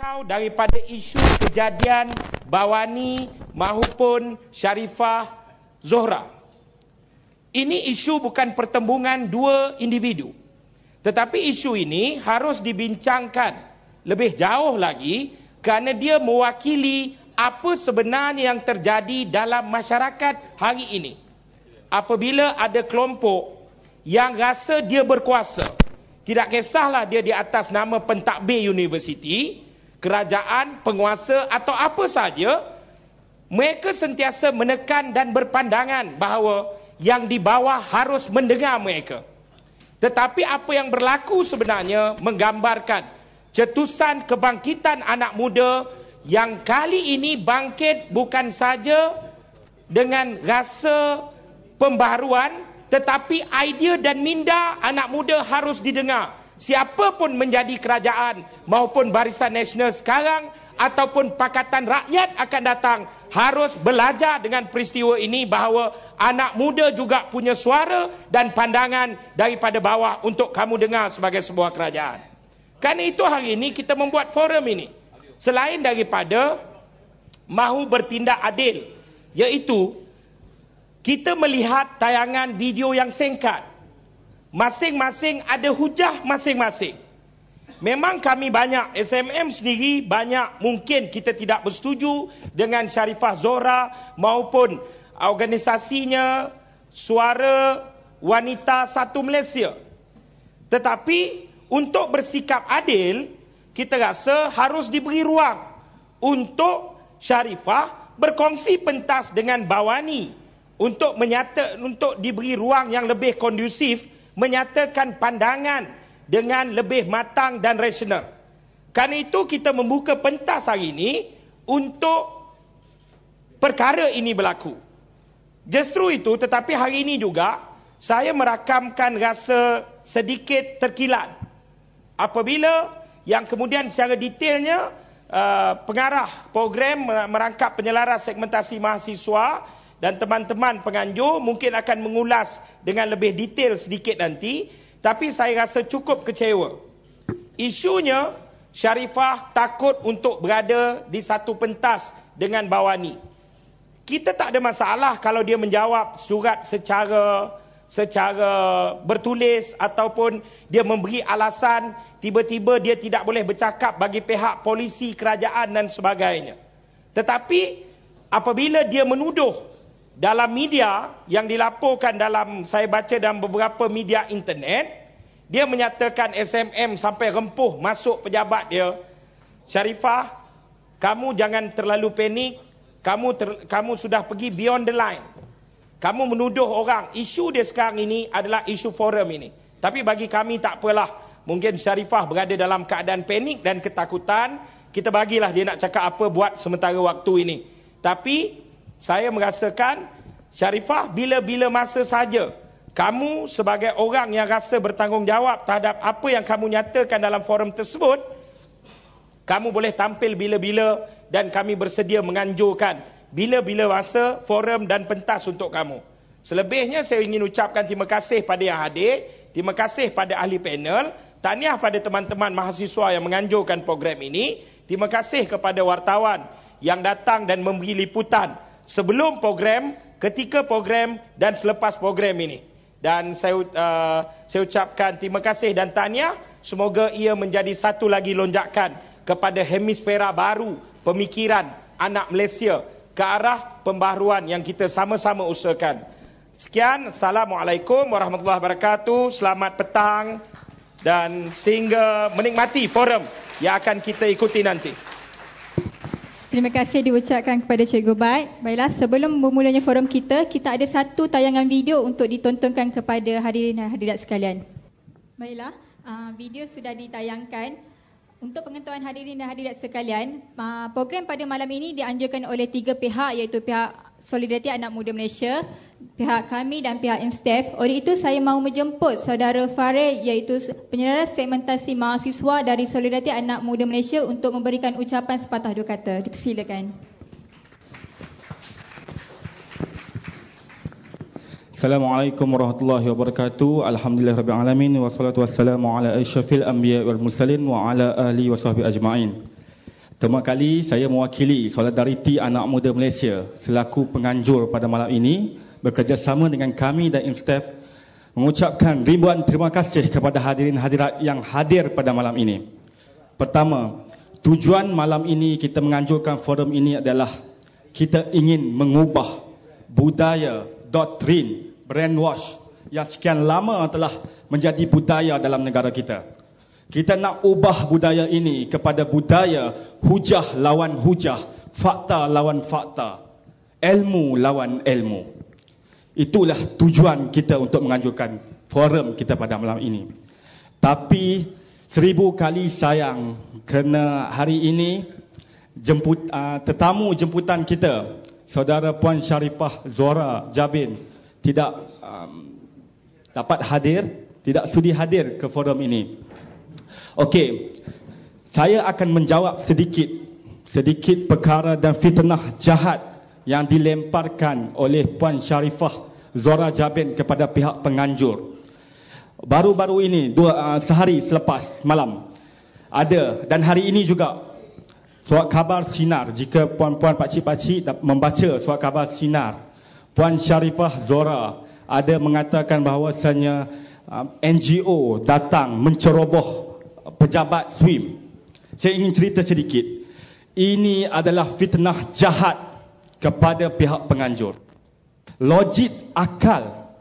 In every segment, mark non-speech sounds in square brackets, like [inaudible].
Kau daripada isu kejadian Bawani mahupun Sharifah Zohra. Ini isu bukan pertembungan dua individu. Tetapi isu ini harus dibincangkan lebih jauh lagi kerana dia mewakili apa sebenarnya yang terjadi dalam masyarakat hari ini. Apabila ada kelompok yang rasa dia berkuasa, tidak kisahlah dia di atas nama pentadbir universiti, kerajaan, penguasa atau apa saja, mereka sentiasa menekan dan berpandangan bahawa yang di bawah harus mendengar mereka. Tetapi apa yang berlaku sebenarnya menggambarkan cetusan kebangkitan anak muda yang kali ini bangkit bukan saja dengan rasa pembaharuan tetapi idea dan minda anak muda harus didengar siapapun menjadi kerajaan maupun barisan nasional sekarang ataupun pakatan rakyat akan datang harus belajar dengan peristiwa ini bahawa anak muda juga punya suara dan pandangan daripada bawah untuk kamu dengar sebagai sebuah kerajaan. Karena itu hari ini kita membuat forum ini. Selain daripada mahu bertindak adil, iaitu kita melihat tayangan video yang singkat masing-masing ada hujah masing-masing. Memang kami banyak SMM sendiri banyak mungkin kita tidak bersetuju dengan Sharifah Zora maupun organisasinya Suara Wanita Satu Malaysia. Tetapi untuk bersikap adil, kita rasa harus diberi ruang untuk Sharifah berkongsi pentas dengan Bawani untuk menyata untuk diberi ruang yang lebih kondusif menyatakan pandangan dengan lebih matang dan rasional. Karena itu kita membuka pentas hari ini untuk perkara ini berlaku. Justru itu tetapi hari ini juga saya merakamkan rasa sedikit terkilat apabila yang kemudian secara detailnya uh, pengarah program merangkap penyelaras segmentasi mahasiswa dan teman-teman penganjur mungkin akan mengulas dengan lebih detail sedikit nanti tapi saya rasa cukup kecewa. Isunya Syarifah takut untuk berada di satu pentas dengan Bawani. Kita tak ada masalah kalau dia menjawab surat secara secara bertulis ataupun dia memberi alasan tiba-tiba dia tidak boleh bercakap bagi pihak polisi kerajaan dan sebagainya. Tetapi apabila dia menuduh dalam media yang dilaporkan dalam saya baca dalam beberapa media internet dia menyatakan SMM sampai rempuh masuk pejabat dia Sharifah kamu jangan terlalu panik kamu ter, kamu sudah pergi beyond the line kamu menuduh orang isu dia sekarang ini adalah isu forum ini tapi bagi kami tak apalah mungkin Sharifah berada dalam keadaan panik dan ketakutan kita bagilah dia nak cakap apa buat sementara waktu ini tapi saya merasakan Syarifah bila-bila masa saja kamu sebagai orang yang rasa bertanggungjawab terhadap apa yang kamu nyatakan dalam forum tersebut kamu boleh tampil bila-bila dan kami bersedia menganjurkan bila-bila masa forum dan pentas untuk kamu. Selebihnya saya ingin ucapkan terima kasih pada yang hadir, terima kasih pada ahli panel, tahniah pada teman-teman mahasiswa yang menganjurkan program ini, terima kasih kepada wartawan yang datang dan memberi liputan sebelum program, ketika program dan selepas program ini. Dan saya, uh, saya ucapkan terima kasih dan tanya. Semoga ia menjadi satu lagi lonjakan kepada hemisfera baru pemikiran anak Malaysia ke arah pembaharuan yang kita sama-sama usahakan. Sekian, Assalamualaikum Warahmatullahi Wabarakatuh. Selamat petang dan sehingga menikmati forum yang akan kita ikuti nanti. Terima kasih diucapkan kepada Cikgu baik. Baiklah, sebelum memulanya forum kita, kita ada satu tayangan video untuk ditontonkan kepada hadirin dan hadirat sekalian. Baiklah, ah, video sudah ditayangkan. Untuk pengetahuan hadirin dan hadirat sekalian, ah, program pada malam ini dianjurkan oleh tiga pihak iaitu pihak Solidariti Anak Muda Malaysia, pihak kami dan pihak INSTEF. Oleh itu, saya mahu menjemput saudara Farid iaitu penyelara segmentasi mahasiswa dari Solidariti Anak Muda Malaysia untuk memberikan ucapan sepatah dua kata. Dipersilakan. Assalamualaikum warahmatullahi wabarakatuh. Alhamdulillah rabbil alamin wassalatu wassalamu ala asyrafil anbiya wal mursalin wa ala ahli washabi ajmain. Pertama kali saya mewakili Solidariti Anak Muda Malaysia selaku penganjur pada malam ini bekerjasama dengan kami dan IMSTEF mengucapkan ribuan terima kasih kepada hadirin hadirat yang hadir pada malam ini. Pertama, tujuan malam ini kita menganjurkan forum ini adalah kita ingin mengubah budaya doktrin brainwash yang sekian lama telah menjadi budaya dalam negara kita. Kita nak ubah budaya ini kepada budaya hujah lawan hujah, fakta lawan fakta, ilmu lawan ilmu. Itulah tujuan kita untuk menganjurkan forum kita pada malam ini. Tapi seribu kali sayang kerana hari ini jemput, uh, tetamu jemputan kita, Saudara Puan Syarifah Zora Jabin tidak um, dapat hadir, tidak sudi hadir ke forum ini. Okey. Saya akan menjawab sedikit sedikit perkara dan fitnah jahat yang dilemparkan oleh Puan Sharifah Zora Jabin kepada pihak penganjur. Baru-baru ini dua uh, sehari selepas malam ada dan hari ini juga surat khabar sinar jika puan-puan Pak pakcik membaca surat khabar sinar Puan Sharifah Zora ada mengatakan bahawasanya ah, NGO datang menceroboh pejabat SWIM. Saya ingin cerita sedikit. Ini adalah fitnah jahat kepada pihak penganjur. Logik akal.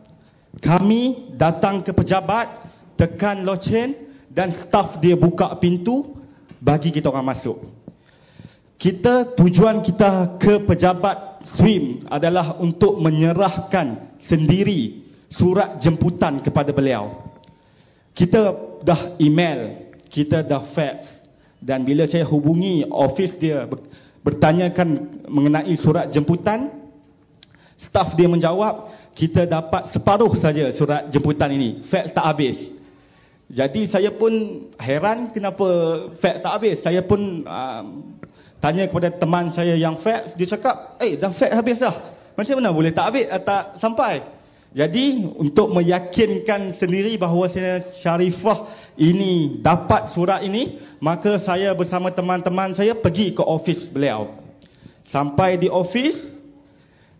Kami datang ke pejabat, tekan loceng dan staf dia buka pintu bagi kita orang masuk. Kita tujuan kita ke pejabat SWIM adalah untuk menyerahkan sendiri surat jemputan kepada beliau. Kita dah email, kita dah fax dan bila saya hubungi office dia bertanyakan mengenai surat jemputan staff dia menjawab kita dapat separuh saja surat jemputan ini fax tak habis jadi saya pun heran kenapa fax tak habis saya pun um, tanya kepada teman saya yang fax dia cakap eh dah fax habis dah macam mana boleh tak habis ah, tak sampai jadi untuk meyakinkan sendiri bahawa saya Syarifah ini dapat surat ini maka saya bersama teman-teman saya pergi ke office beliau sampai di office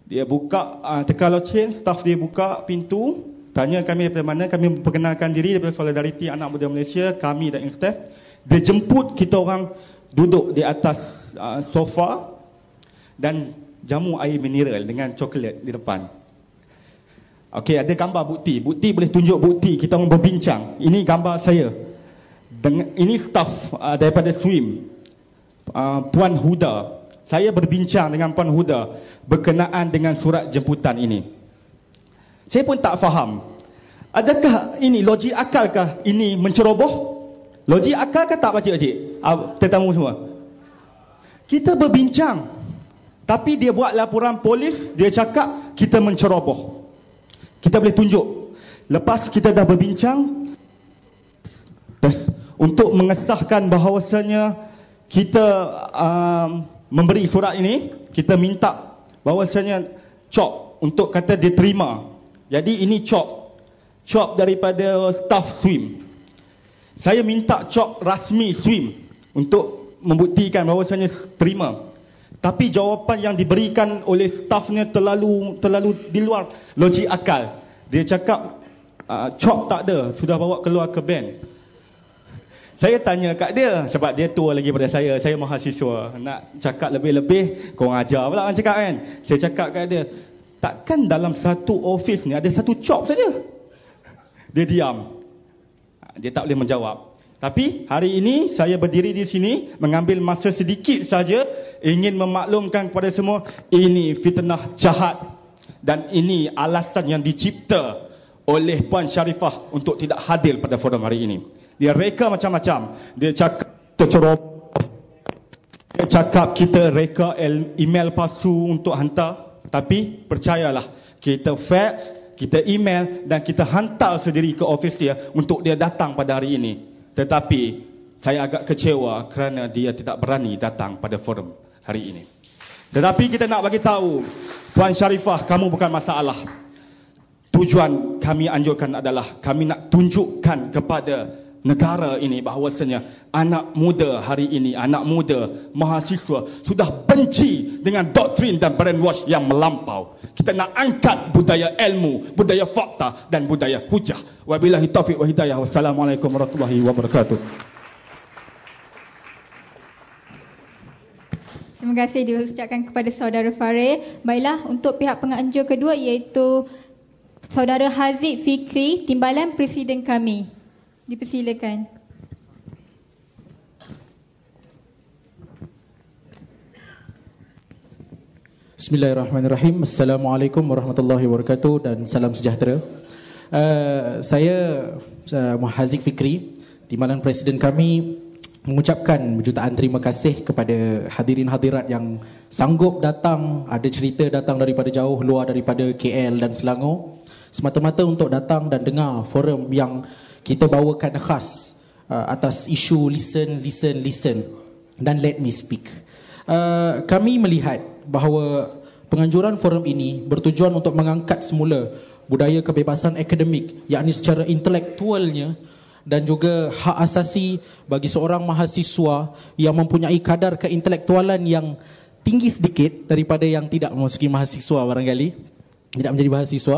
dia buka uh, ah, teka loceng staff dia buka pintu tanya kami dari mana kami memperkenalkan diri daripada solidariti anak muda Malaysia kami dan instef dia jemput kita orang duduk di atas uh, sofa dan jamu air mineral dengan coklat di depan Okey, ada gambar bukti. Bukti boleh tunjuk bukti. Kita berbincang. Ini gambar saya. Ini staff uh, daripada SWIM. Uh, Puan Huda. Saya berbincang dengan Puan Huda berkenaan dengan surat jemputan ini. Saya pun tak faham. Adakah ini logik akalkah ini menceroboh? Logik akal ke tak pakcik-pakcik? Uh, ah, tetamu semua. Kita berbincang. Tapi dia buat laporan polis, dia cakap kita menceroboh kita boleh tunjuk lepas kita dah berbincang untuk mengesahkan bahawasanya kita um, memberi surat ini kita minta bahawasanya cop untuk kata dia terima jadi ini cop cop daripada staff swim saya minta cop rasmi swim untuk membuktikan bahawasanya terima tapi jawapan yang diberikan oleh staffnya terlalu terlalu di luar logik akal dia cakap uh, chop tak ada sudah bawa keluar ke band saya tanya kat dia sebab dia tua lagi pada saya saya mahasiswa nak cakap lebih-lebih kau ajar pula orang cakap kan saya cakap kat dia takkan dalam satu office ni ada satu chop saja dia diam dia tak boleh menjawab tapi hari ini saya berdiri di sini mengambil masa sedikit saja ingin memaklumkan kepada semua ini fitnah jahat dan ini alasan yang dicipta oleh Puan Sharifah untuk tidak hadir pada forum hari ini. Dia reka macam-macam. Dia cakap tercerob. Dia cakap kita reka email palsu untuk hantar. Tapi percayalah, kita fax, kita email dan kita hantar sendiri ke ofis dia untuk dia datang pada hari ini. Tetapi saya agak kecewa kerana dia tidak berani datang pada forum hari ini. Tetapi kita nak bagi tahu Puan Sharifah kamu bukan masalah. Tujuan kami anjurkan adalah kami nak tunjukkan kepada negara ini bahawasanya anak muda hari ini, anak muda mahasiswa sudah benci dengan doktrin dan brainwash yang melampau. Kita nak angkat budaya ilmu, budaya fakta dan budaya hujah. Wabillahi taufiq wa hidayah. Wassalamualaikum warahmatullahi wabarakatuh. Terima kasih diucapkan kepada saudara Farid. Baiklah, untuk pihak penganjur kedua iaitu Saudara Haziq Fikri, Timbalan Presiden kami. Dipersilakan. Bismillahirrahmanirrahim. Assalamualaikum warahmatullahi wabarakatuh dan salam sejahtera. Uh, saya uh, Haziq Fikri, Timbalan Presiden kami mengucapkan jutaan terima kasih kepada hadirin hadirat yang sanggup datang, ada cerita datang daripada jauh luar daripada KL dan Selangor semata-mata untuk datang dan dengar forum yang uh, kita bawakan khas uh, atas isu listen, listen, listen dan let me speak. Uh, kami melihat bahawa penganjuran forum ini bertujuan untuk mengangkat semula budaya kebebasan akademik yakni secara intelektualnya dan juga hak asasi bagi seorang mahasiswa yang mempunyai kadar keintelektualan yang tinggi sedikit daripada yang tidak memasuki mahasiswa barangkali tidak menjadi mahasiswa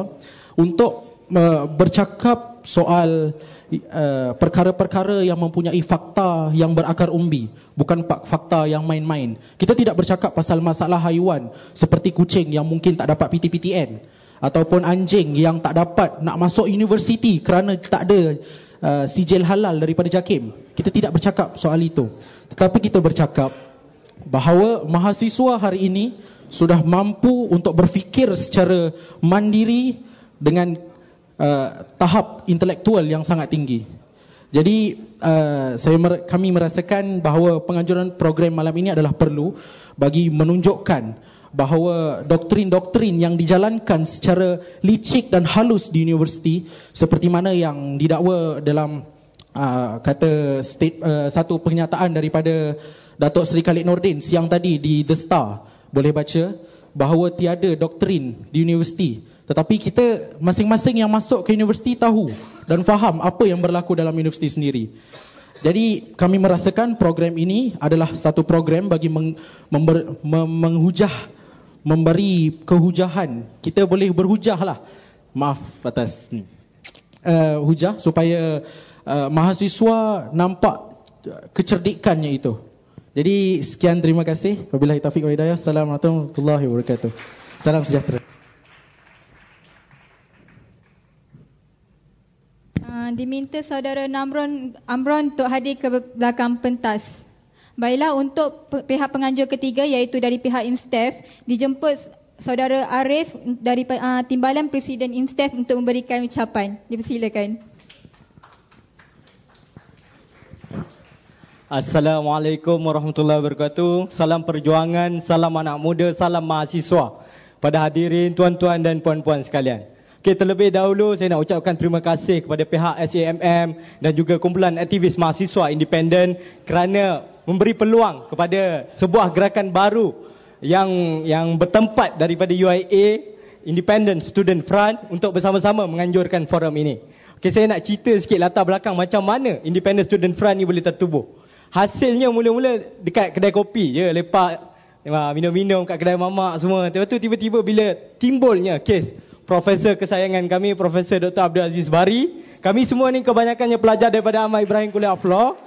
untuk uh, bercakap soal eh, perkara-perkara uh, yang mempunyai fakta yang berakar umbi bukan fakta yang main-main kita tidak bercakap pasal masalah haiwan seperti kucing yang mungkin tak dapat PTPTN ataupun anjing yang tak dapat nak masuk universiti kerana tak ada uh, sijil halal daripada JAKIM kita tidak bercakap soal itu tetapi kita bercakap bahawa mahasiswa hari ini sudah mampu untuk berfikir secara mandiri dengan uh, tahap intelektual yang sangat tinggi. Jadi uh, saya mer- kami merasakan bahawa penganjuran program malam ini adalah perlu bagi menunjukkan bahawa doktrin-doktrin yang dijalankan secara licik dan halus di universiti seperti mana yang didakwa dalam uh, kata state, uh, satu pernyataan daripada Datuk Seri Khalid Nordin siang tadi di The Star boleh baca bahawa tiada doktrin di universiti tetapi kita masing-masing yang masuk ke universiti tahu dan faham apa yang berlaku dalam universiti sendiri. Jadi kami merasakan program ini adalah satu program bagi meng, member, mem, menghujah, memberi kehujahan. Kita boleh berhujah lah. Maaf atas ni. Uh, hujah supaya uh, mahasiswa nampak eh, kecerdikannya itu. Jadi sekian terima kasih. Wabillahi taufiq wa hidayah. Assalamualaikum warahmatullahi wabarakatuh. Salam sejahtera. diminta saudara Namron Amron untuk hadir ke belakang pentas. Baiklah untuk pihak penganjur ketiga iaitu dari pihak Instef dijemput saudara Arif dari uh, timbalan Presiden Instef untuk memberikan ucapan. Dipersilakan. Assalamualaikum warahmatullahi wabarakatuh. Salam perjuangan, salam anak muda, salam mahasiswa. Pada hadirin tuan-tuan dan puan-puan sekalian. Okay, terlebih dahulu saya nak ucapkan terima kasih kepada pihak SAMM dan juga kumpulan aktivis mahasiswa independen kerana memberi peluang kepada sebuah gerakan baru yang yang bertempat daripada UIA Independent Student Front untuk bersama-sama menganjurkan forum ini. Okay, saya nak cerita sikit latar belakang macam mana Independent Student Front ni boleh tertubuh. Hasilnya mula-mula dekat kedai kopi je, lepak ah, minum-minum kat kedai mamak semua. Tiba-tiba bila timbulnya kes Profesor kesayangan kami Profesor Dr. Abdul Aziz Bari Kami semua ni kebanyakannya pelajar daripada Ahmad Ibrahim Kuliah of Law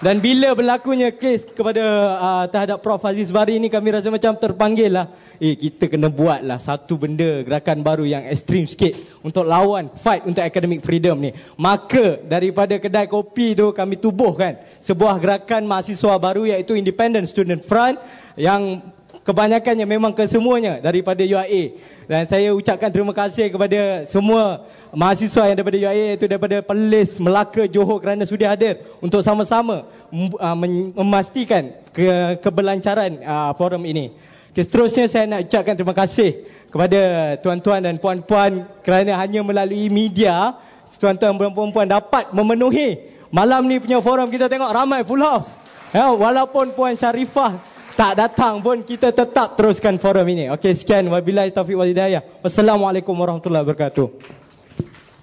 Dan bila berlakunya kes kepada uh, terhadap Prof. Aziz Bari ni kami rasa macam terpanggil lah Eh kita kena buat lah satu benda gerakan baru yang ekstrim sikit Untuk lawan fight untuk academic freedom ni Maka daripada kedai kopi tu kami tubuhkan Sebuah gerakan mahasiswa baru iaitu Independent Student Front Yang kebanyakannya memang kesemuanya daripada UIA dan saya ucapkan terima kasih kepada semua mahasiswa yang daripada UIA itu daripada Perlis, Melaka, Johor kerana sudah hadir untuk sama-sama mm, ah, memastikan ke kebelancaran ah, forum ini. Okay, seterusnya saya nak ucapkan terima kasih kepada tuan-tuan dan puan-puan kerana hanya melalui media tuan-tuan dan puan-puan dapat memenuhi malam ni punya forum kita tengok ramai full house. Ya, walaupun puan Sharifah tak datang pun kita tetap teruskan forum ini. Okey, sekian. Wabillahi taufiq wal hidayah. Wassalamualaikum warahmatullahi wabarakatuh.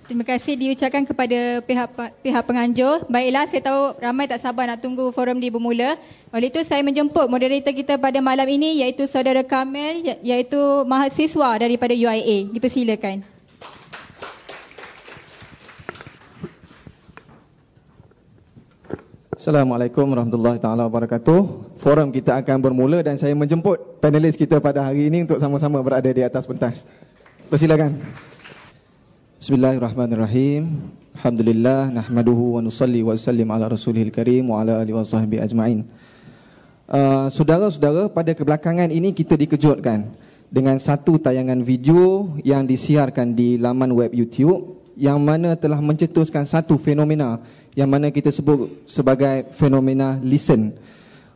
Terima kasih diucapkan kepada pihak pihak penganjur. Baiklah, saya tahu ramai tak sabar nak tunggu forum di bermula. Oleh itu, saya menjemput moderator kita pada malam ini iaitu saudara Kamil ya-, iaitu mahasiswa daripada UIA. Dipersilakan. Assalamualaikum warahmatullahi taala wabarakatuh. Forum kita akan bermula dan saya menjemput panelis kita pada hari ini untuk sama-sama berada di atas pentas. Persilakan. Bismillahirrahmanirrahim. Alhamdulillah nahmaduhu wa nusalli wa sallim ala rasulil karim wa ala alihi wasahbi ajmain. Uh, saudara-saudara, pada kebelakangan ini kita dikejutkan dengan satu tayangan video yang disiarkan di laman web YouTube yang mana telah mencetuskan satu fenomena yang mana kita sebut sebagai fenomena listen.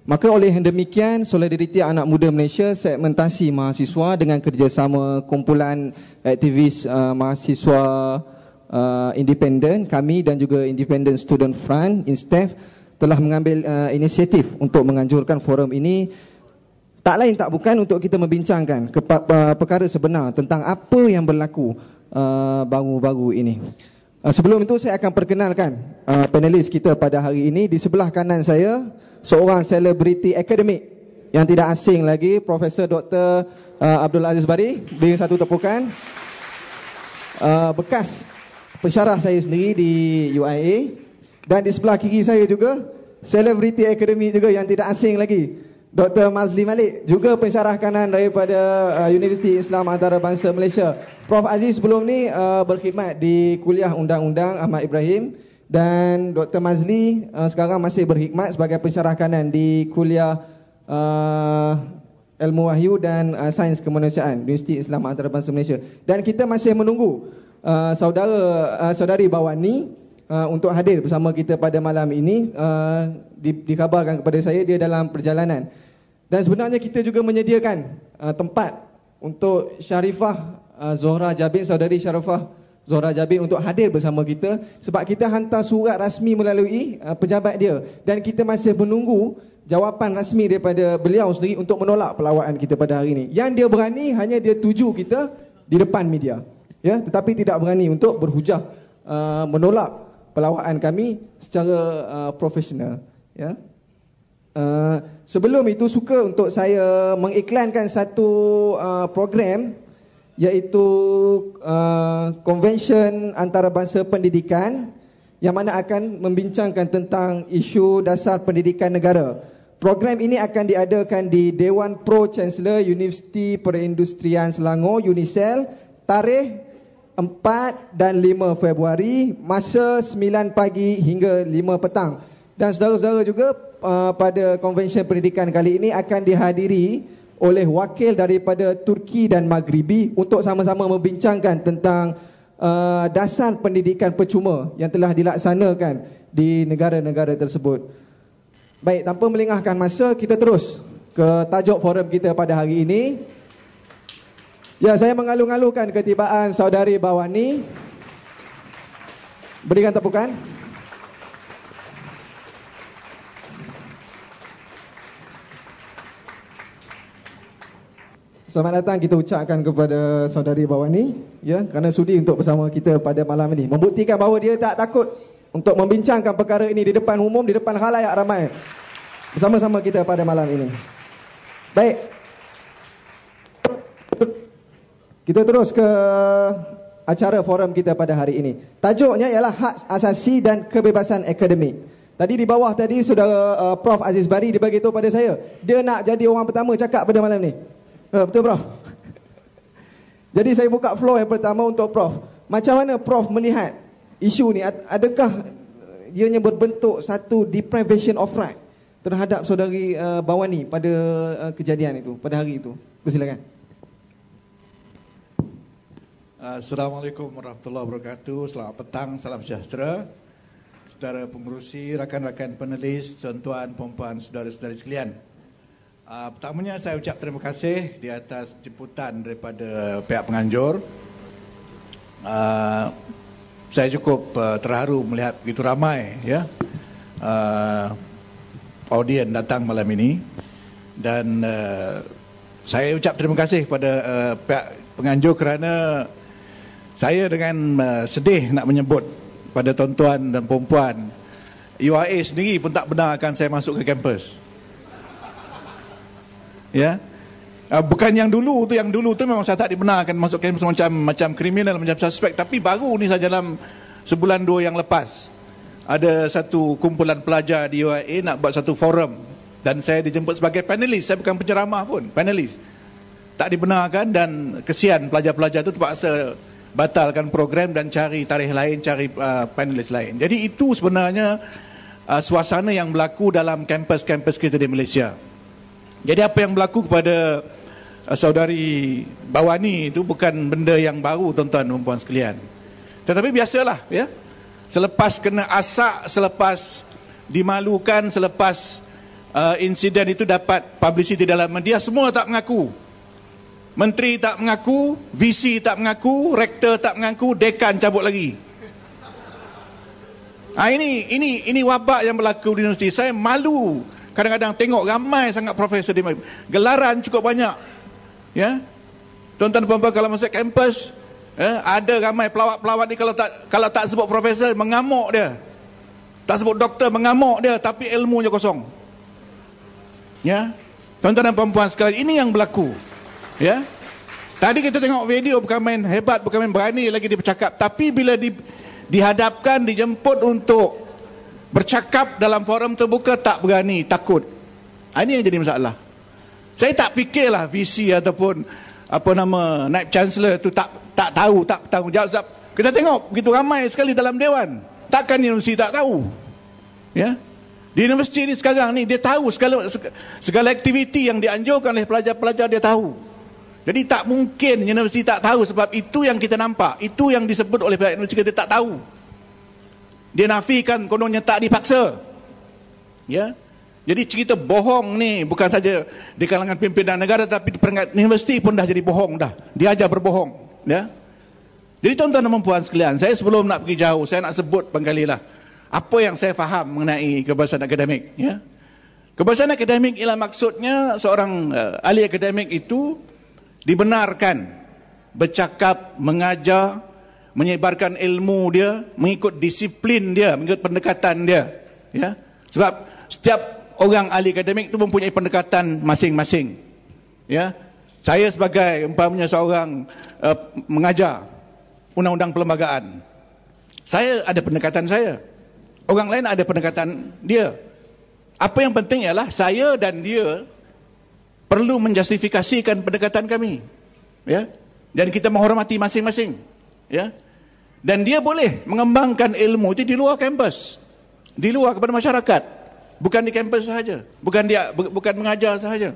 Maka oleh yang demikian, Solidariti Anak Muda Malaysia segmentasi mahasiswa dengan kerjasama kumpulan aktivis uh, mahasiswa uh, independen kami dan juga Independent Student Front INSTEF telah mengambil uh, inisiatif untuk menganjurkan forum ini tak lain tak bukan untuk kita membincangkan uh, perkara sebenar tentang apa yang berlaku Uh, baru-baru uh, ini. Uh, sebelum itu saya akan perkenalkan uh, panelis kita pada hari ini di sebelah kanan saya seorang selebriti akademik yang tidak asing lagi Profesor Dr uh, Abdul Aziz Bari beri satu tepukan. Uh, bekas pensyarah saya sendiri di UIA dan di sebelah kiri saya juga selebriti akademik juga yang tidak asing lagi Dr. Mazli Malik juga pensyarah kanan daripada uh, Universiti Islam Antarabangsa Malaysia. Prof Aziz sebelum ni uh, berkhidmat di kuliah undang-undang Ahmad Ibrahim dan Dr. Mazli uh, sekarang masih berkhidmat sebagai pensyarah kanan di kuliah uh, Ilmu Wahyu dan uh, Sains Kemanusiaan Universiti Islam Antarabangsa Malaysia. Dan kita masih menunggu uh, saudara uh, saudari Bawani Ah, untuk hadir bersama kita pada malam ini uh, di, dikabarkan kepada saya dia dalam perjalanan dan sebenarnya kita juga menyediakan uh, tempat untuk Sharifah uh, Zohra Jabin saudari Sharifah Zohra Jabin untuk hadir bersama kita sebab kita hantar surat rasmi melalui uh, pejabat dia dan kita masih menunggu jawapan rasmi daripada beliau sendiri untuk menolak pelawaan kita pada hari ini yang dia berani hanya dia tuju kita di depan media ya tetapi tidak berani untuk berhujah uh, menolak pelawaan kami secara uh, profesional ya. Uh, sebelum itu suka untuk saya mengiklankan satu uh, program iaitu uh, konvensyen uh, antarabangsa pendidikan yang mana akan membincangkan tentang isu dasar pendidikan negara. Program ini akan diadakan di Dewan Pro Chancellor Universiti Perindustrian Selangor UNISEL tarikh 4 dan 5 Februari masa 9 pagi hingga 5 petang. Dan saudara-saudara juga uh, pada konvensyen pendidikan kali ini akan dihadiri oleh wakil daripada Turki dan Maghribi untuk sama-sama membincangkan tentang uh, dasar pendidikan percuma yang telah dilaksanakan di negara-negara tersebut. Baik, tanpa melengahkan masa, kita terus ke tajuk forum kita pada hari ini. Ya, saya mengalu-alukan ketibaan saudari Bawani. Berikan tepukan. Selamat datang kita ucapkan kepada saudari Bawani ya kerana sudi untuk bersama kita pada malam ini membuktikan bahawa dia tak takut untuk membincangkan perkara ini di depan umum di depan khalayak ramai bersama-sama kita pada malam ini. Baik, Kita terus ke acara forum kita pada hari ini. Tajuknya ialah hak asasi dan kebebasan akademik. Tadi di bawah tadi sudah uh, Prof Aziz Bari dia bagi pada saya, dia nak jadi orang pertama cakap pada malam ni. Uh, betul Prof. [laughs] jadi saya buka floor yang pertama untuk Prof. Macam mana Prof melihat isu ni? Adakah dia ianya berbentuk satu deprivation of right terhadap saudari uh, Bawani pada uh, kejadian itu, pada hari itu? Persilakan. Eh, Assalamualaikum warahmatullahi wabarakatuh. Selamat petang, salam sejahtera. Saudara pengurusi, rakan-rakan penulis, tuan-tuan, puan-puan, saudara-saudari sekalian. Uh, pertamanya saya ucap terima kasih di atas jemputan daripada pihak penganjur. Uh, saya cukup uh, terharu melihat begitu ramai ya. Uh, audien datang malam ini dan uh, saya ucap terima kasih kepada uh, pihak penganjur kerana saya dengan uh, sedih nak menyebut pada tuan-tuan dan perempuan UIA sendiri pun tak benarkan saya masuk ke kampus ya uh, bukan yang dulu tu yang dulu tu memang saya tak dibenarkan masuk kampus macam macam kriminal macam suspek tapi baru ni saja dalam sebulan dua yang lepas ada satu kumpulan pelajar di UIA nak buat satu forum dan saya dijemput sebagai panelis saya bukan penceramah pun panelis tak dibenarkan dan kesian pelajar-pelajar tu terpaksa batalkan program dan cari tarikh lain, cari uh, panelis lain. Jadi itu sebenarnya uh, suasana yang berlaku dalam kampus-kampus kita di Malaysia. Jadi apa yang berlaku kepada uh, saudari Bawani itu bukan benda yang baru tuan-tuan dan puan sekalian. Tetapi biasalah ya. Selepas kena asak, selepas dimalukan, selepas uh, insiden itu dapat publicity dalam media semua tak mengaku. Menteri tak mengaku, VC tak mengaku, rektor tak mengaku, dekan cabut lagi. Ah ini ini ini wabak yang berlaku di universiti. Saya malu kadang-kadang tengok ramai sangat profesor di gelaran cukup banyak. Ya. Tuan-tuan kalau masuk kampus, ya, ada ramai pelawat-pelawat ni kalau tak kalau tak sebut profesor mengamuk dia. Tak sebut doktor mengamuk dia tapi ilmunya kosong. Ya. Tuan-tuan dan puan sekalian, ini yang berlaku. Ya. Tadi kita tengok video bukan main hebat, bukan main berani lagi dia bercakap. Tapi bila di, dihadapkan, dijemput untuk bercakap dalam forum terbuka, tak berani, takut. Ah, ini yang jadi masalah. Saya tak fikirlah VC ataupun apa nama naib chancellor tu tak tak tahu, tak bertanggungjawab. Sebab kita tengok begitu ramai sekali dalam dewan. Takkan universiti tak tahu. Ya. Di universiti ni sekarang ni dia tahu segala segala aktiviti yang dianjurkan oleh pelajar-pelajar dia tahu. Jadi tak mungkin universiti tak tahu sebab itu yang kita nampak. Itu yang disebut oleh pihak universiti kita tak tahu. Dia nafikan kononnya tak dipaksa. Ya. Jadi cerita bohong ni bukan saja di kalangan pimpinan negara tapi di peringkat universiti pun dah jadi bohong dah. Dia ajar berbohong. Ya. Jadi tuan-tuan dan puan sekalian, saya sebelum nak pergi jauh, saya nak sebut penggalilah. Apa yang saya faham mengenai kebebasan akademik. Ya. Kebebasan akademik ialah maksudnya seorang uh, ahli akademik itu dibenarkan bercakap, mengajar, menyebarkan ilmu dia, mengikut disiplin dia, mengikut pendekatan dia. Ya? Sebab setiap orang ahli akademik itu mempunyai pendekatan masing-masing. Ya? Saya sebagai umpamanya seorang uh, mengajar undang-undang perlembagaan, saya ada pendekatan saya. Orang lain ada pendekatan dia. Apa yang penting ialah saya dan dia perlu menjustifikasikan pendekatan kami. Ya. Dan kita menghormati masing-masing. Ya. Dan dia boleh mengembangkan ilmu itu di luar kampus. Di luar kepada masyarakat. Bukan di kampus sahaja. Bukan dia bu, bukan mengajar sahaja.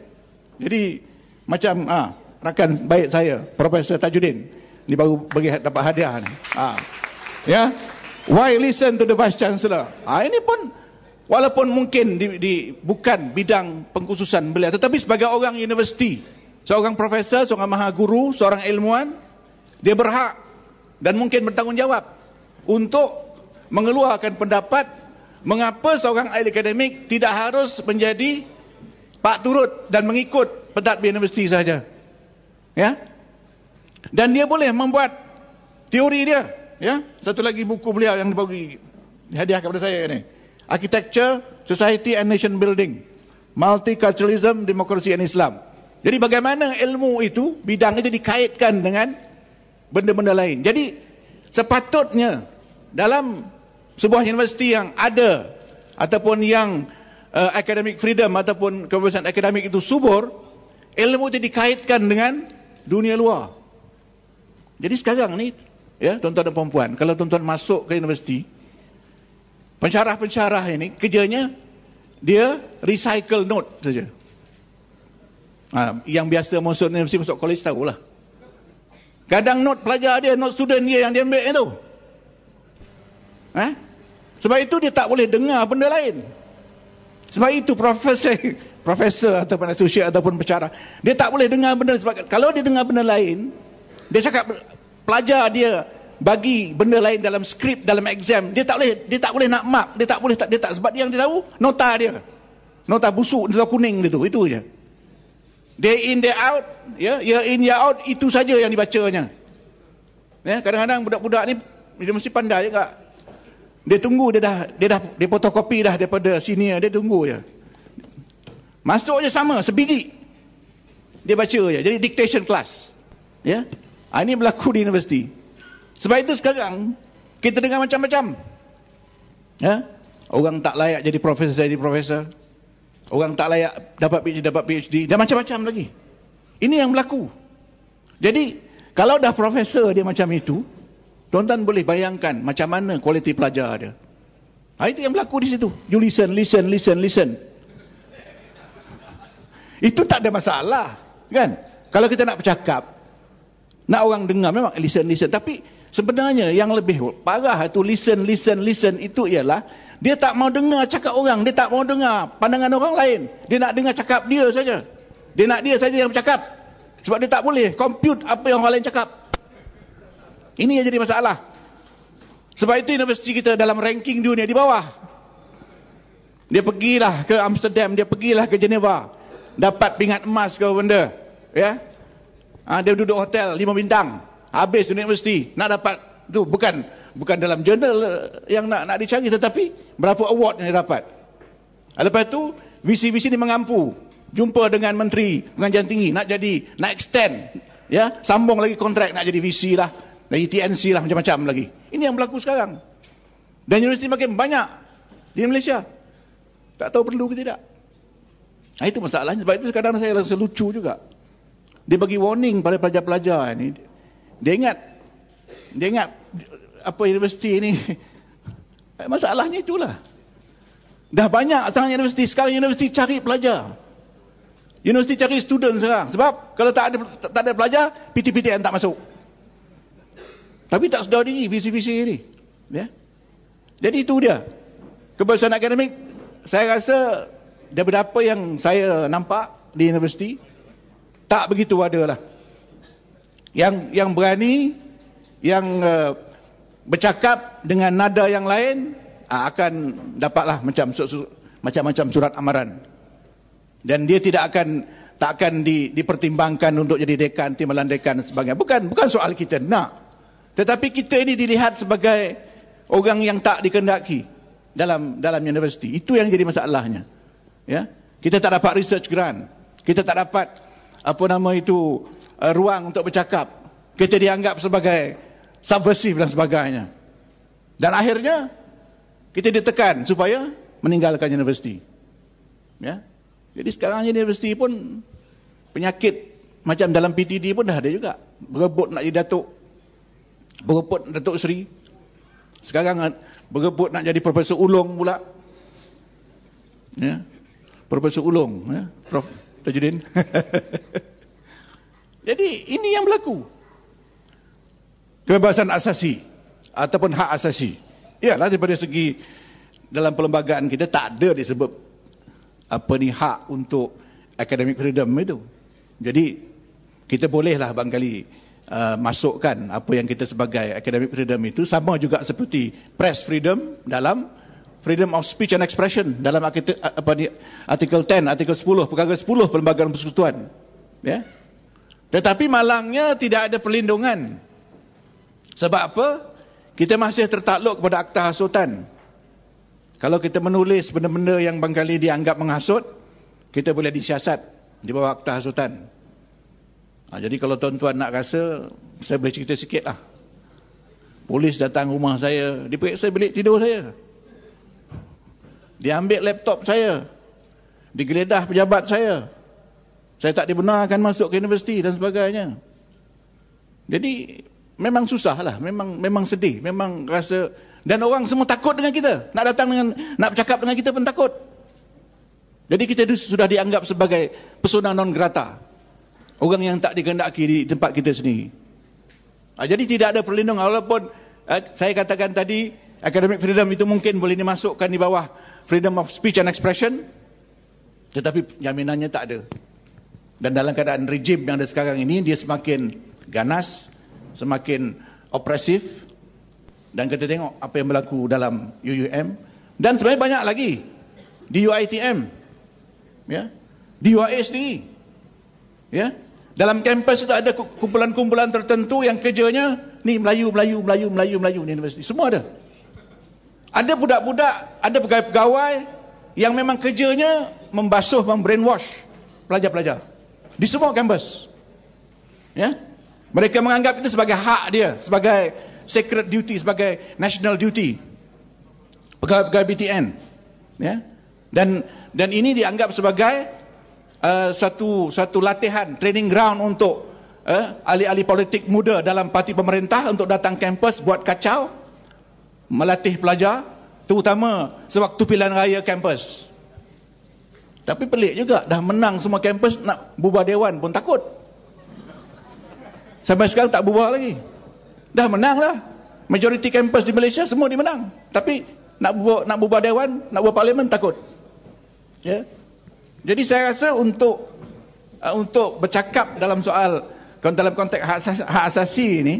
Jadi macam ha, rakan baik saya Profesor Tajuddin ni baru bagi dapat hadiah ni. Ha. Ya. Why listen to the vice chancellor? Ah ha, ini pun Walaupun mungkin di, di, bukan bidang pengkhususan beliau, tetapi sebagai orang universiti, seorang profesor, seorang maha guru, seorang ilmuwan, dia berhak dan mungkin bertanggungjawab untuk mengeluarkan pendapat mengapa seorang ahli akademik tidak harus menjadi pak turut dan mengikut pentadbir universiti saja. Ya? Dan dia boleh membuat teori dia, ya. Satu lagi buku beliau yang dibagi hadiah kepada saya ini architecture, society and nation building, multiculturalism, demokrasi and Islam. Jadi bagaimana ilmu itu, bidang itu dikaitkan dengan benda-benda lain. Jadi sepatutnya dalam sebuah universiti yang ada ataupun yang uh, academic freedom ataupun kebebasan akademik itu subur, ilmu itu dikaitkan dengan dunia luar. Jadi sekarang ni, ya tuan-tuan dan puan kalau tuan-tuan masuk ke universiti, Pencarah-pencarah ini kerjanya dia recycle note saja. Ha, yang biasa masuk universiti masuk tahu lah. Kadang note pelajar dia, note student dia yang dia ambil itu. Ha? Sebab itu dia tak boleh dengar benda lain. Sebab itu profesor [laughs] profesor ataupun associate ataupun pencarah dia tak boleh dengar benda sebab kalau dia dengar benda lain dia cakap pelajar dia bagi benda lain dalam skrip dalam exam dia tak boleh dia tak boleh nak mark dia tak boleh tak dia tak sebab dia yang dia tahu nota dia nota busuk nota kuning dia tu itu je day in day out ya yeah, year in year out itu saja yang dibacanya ya yeah, kadang-kadang budak-budak ni dia mesti pandai juga dia tunggu dia dah dia dah dia fotokopi dah daripada senior dia tunggu je masuk aja sama sebiji dia baca je jadi dictation class ya yeah? ini berlaku di universiti sebab itu sekarang kita dengar macam-macam. Ya? Orang tak layak jadi profesor, jadi profesor. Orang tak layak dapat PhD, dapat PhD. Dan macam-macam lagi. Ini yang berlaku. Jadi, kalau dah profesor dia macam itu, tuan-tuan boleh bayangkan macam mana kualiti pelajar dia. Ha, itu yang berlaku di situ. You listen, listen, listen, listen. Itu tak ada masalah. Kan? Kalau kita nak bercakap, nak orang dengar memang listen, listen. Tapi, Sebenarnya yang lebih parah itu listen, listen, listen itu ialah dia tak mau dengar cakap orang, dia tak mau dengar pandangan orang lain. Dia nak dengar cakap dia saja. Dia nak dia saja yang bercakap. Sebab dia tak boleh compute apa yang orang lain cakap. Ini yang jadi masalah. Sebab itu universiti kita dalam ranking dunia di bawah. Dia pergilah ke Amsterdam, dia pergilah ke Geneva. Dapat pingat emas ke benda. Ya? Ha, dia duduk hotel lima bintang habis mesti nak dapat tu bukan bukan dalam jurnal yang nak nak dicari tetapi berapa award yang dia dapat. Lepas tu VC-VC ni mengampu jumpa dengan menteri pengajian tinggi nak jadi nak extend ya sambung lagi kontrak nak jadi VC lah lagi TNC lah macam-macam lagi. Ini yang berlaku sekarang. Dan universiti makin banyak di Malaysia. Tak tahu perlu ke tidak. Nah, itu masalahnya. Sebab itu kadang-kadang saya rasa lucu juga. Dia bagi warning pada pelajar-pelajar ini. Dia ingat dia ingat apa universiti ni [laughs] masalahnya itulah. Dah banyak sekarang universiti, sekarang universiti cari pelajar. Universiti cari student sekarang. Sebab kalau tak ada tak, tak ada pelajar, PTPT yang tak masuk. Tapi tak sedar diri visi-visi ini. Ya. Jadi itu dia. Kebersihan akademik, saya rasa daripada apa yang saya nampak di universiti, tak begitu ada lah yang yang berani yang uh, bercakap dengan nada yang lain uh, akan dapatlah macam macam-macam surat amaran dan dia tidak akan tak akan di, dipertimbangkan untuk jadi dekan timbalan dekan sebagainya bukan bukan soal kita nak tetapi kita ini dilihat sebagai orang yang tak dikehendaki dalam dalam universiti itu yang jadi masalahnya ya kita tak dapat research grant kita tak dapat apa nama itu uh, ruang untuk bercakap. Kita dianggap sebagai subversif dan sebagainya. Dan akhirnya kita ditekan supaya meninggalkan universiti. Ya. Jadi sekarang universiti pun penyakit macam dalam PTD pun dah ada juga. Berebut nak jadi datuk. Berebut datuk sri Sekarang eh, berebut nak jadi profesor ulung pula. Ya. Profesor ulung, ya. Prof Tajuddin. [laughs] Jadi ini yang berlaku. Kebebasan asasi ataupun hak asasi. Ialah daripada segi dalam perlembagaan kita tak ada disebut apa ni hak untuk academic freedom itu. Jadi kita bolehlah bangkali uh, masukkan apa yang kita sebagai academic freedom itu sama juga seperti press freedom dalam freedom of speech and expression dalam artikel 10 artikel 10 perkara 10 perlembagaan persekutuan ya yeah? Tetapi malangnya tidak ada perlindungan. Sebab apa? Kita masih tertakluk kepada akta hasutan. Kalau kita menulis benda-benda yang bangkali dianggap menghasut, kita boleh disiasat di bawah akta hasutan. Ha, jadi kalau tuan-tuan nak rasa, saya boleh cerita sikit lah. Polis datang rumah saya, diperiksa bilik tidur saya. Diambil laptop saya. Digeledah pejabat saya. Saya tak dibenarkan masuk ke universiti dan sebagainya. Jadi memang susah lah. Memang, memang sedih. Memang rasa... Dan orang semua takut dengan kita. Nak datang dengan... Nak bercakap dengan kita pun takut. Jadi kita sudah dianggap sebagai pesona non grata. Orang yang tak digendaki di tempat kita sendiri. Ah, jadi tidak ada perlindungan. Walaupun eh, saya katakan tadi, academic freedom itu mungkin boleh dimasukkan di bawah freedom of speech and expression. Tetapi jaminannya tak ada. Dan dalam keadaan rejim yang ada sekarang ini, dia semakin ganas, semakin opresif. Dan kita tengok apa yang berlaku dalam UUM. Dan sebenarnya banyak lagi di UITM. Ya. Di UIA e sendiri. Ya. Dalam kampus itu ada kumpulan-kumpulan tertentu yang kerjanya ni Melayu, Melayu, Melayu, Melayu, Melayu ni universiti. Semua ada. Ada budak-budak, ada pegawai-pegawai yang memang kerjanya membasuh, membrainwash pelajar-pelajar di semua kampus. Ya. Mereka menganggap itu sebagai hak dia, sebagai sacred duty, sebagai national duty. Pegawai-pegawai BTN. Ya. Dan dan ini dianggap sebagai uh, satu satu latihan, training ground untuk uh, ahli-ahli politik muda dalam parti pemerintah untuk datang kampus buat kacau, melatih pelajar, terutama sewaktu pilihan raya kampus. Tapi pelik juga dah menang semua kampus nak bubar dewan pun takut. Sampai sekarang tak bubar lagi. Dah menang lah. Majoriti kampus di Malaysia semua dimenang. Tapi nak bubar, nak bubar dewan, nak bubar parlimen takut. Ya. Yeah. Jadi saya rasa untuk uh, untuk bercakap dalam soal dalam konteks hak asasi, hak asasi ini,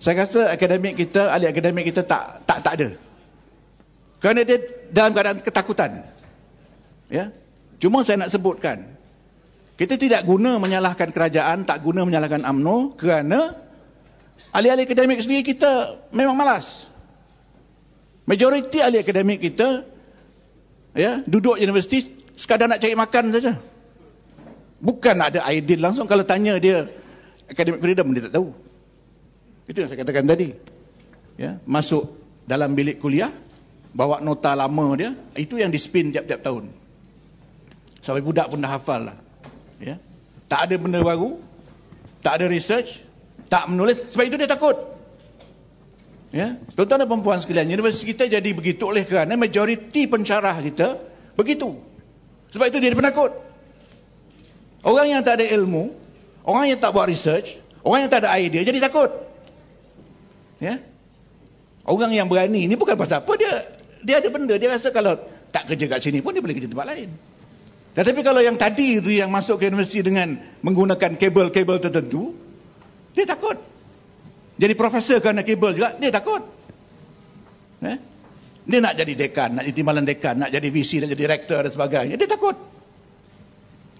saya rasa akademik kita, ahli akademik kita tak tak tak ada. Kerana dia dalam keadaan ketakutan. Ya. Cuma saya nak sebutkan, kita tidak guna menyalahkan kerajaan, tak guna menyalahkan UMNO kerana ahli-ahli akademik sendiri kita memang malas. Majoriti ahli akademik kita ya, duduk universiti sekadar nak cari makan saja. Bukan ada ideal langsung kalau tanya dia akademik freedom dia tak tahu. Itu yang saya katakan tadi. Ya, masuk dalam bilik kuliah, bawa nota lama dia, itu yang dispin tiap-tiap tahun. Sampai budak pun dah hafal lah. Ya? Tak ada benda baru. Tak ada research. Tak menulis. Sebab itu dia takut. Ya? Tuan-tuan dan perempuan sekalian. Universiti kita jadi begitu oleh kerana majoriti pencarah kita begitu. Sebab itu dia penakut. Orang yang tak ada ilmu. Orang yang tak buat research. Orang yang tak ada idea jadi takut. Ya? Orang yang berani ini bukan pasal apa dia dia ada benda dia rasa kalau tak kerja kat sini pun dia boleh kerja tempat lain. Tetapi kalau yang tadi itu yang masuk ke universiti dengan menggunakan kabel-kabel tertentu, dia takut. Jadi profesor kerana kabel juga, dia takut. Eh? Dia nak jadi dekan, nak jadi timbalan dekan, nak jadi VC, nak jadi direktor dan sebagainya. Dia takut.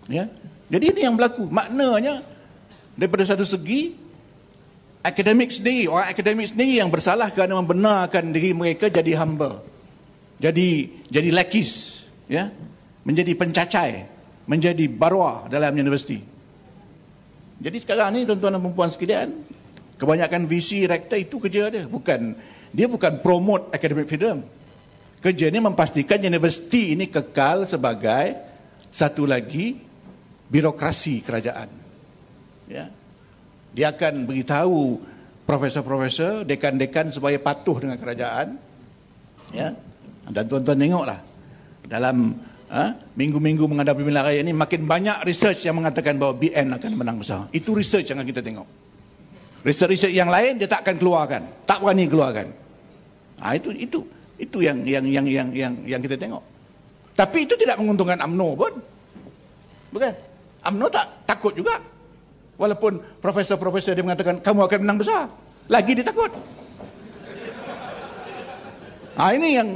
Ya? Jadi ini yang berlaku. Maknanya, daripada satu segi, akademik sendiri, orang akademik sendiri yang bersalah kerana membenarkan diri mereka jadi hamba. Jadi jadi lekis. Ya? menjadi pencacai, menjadi barua dalam universiti. Jadi sekarang ni tuan-tuan dan perempuan sekalian, kebanyakan VC rektor itu kerja dia, bukan dia bukan promote academic freedom. Kerja ni memastikan universiti ini kekal sebagai satu lagi birokrasi kerajaan. Ya. Dia akan beritahu profesor-profesor, dekan-dekan supaya patuh dengan kerajaan. Ya. Dan tuan-tuan tengoklah dalam Ha? minggu-minggu menghadapi pemilihan raya ini makin banyak research yang mengatakan bahawa BN akan menang besar. Itu research yang kita tengok. Research-research yang lain dia takkan keluarkan, tak berani keluarkan. Ha, itu itu itu yang yang yang yang yang yang kita tengok. Tapi itu tidak menguntungkan Amno, pun. Bukan? Amno tak takut juga. Walaupun profesor-profesor dia mengatakan kamu akan menang besar. Lagi dia takut. Ha, ini yang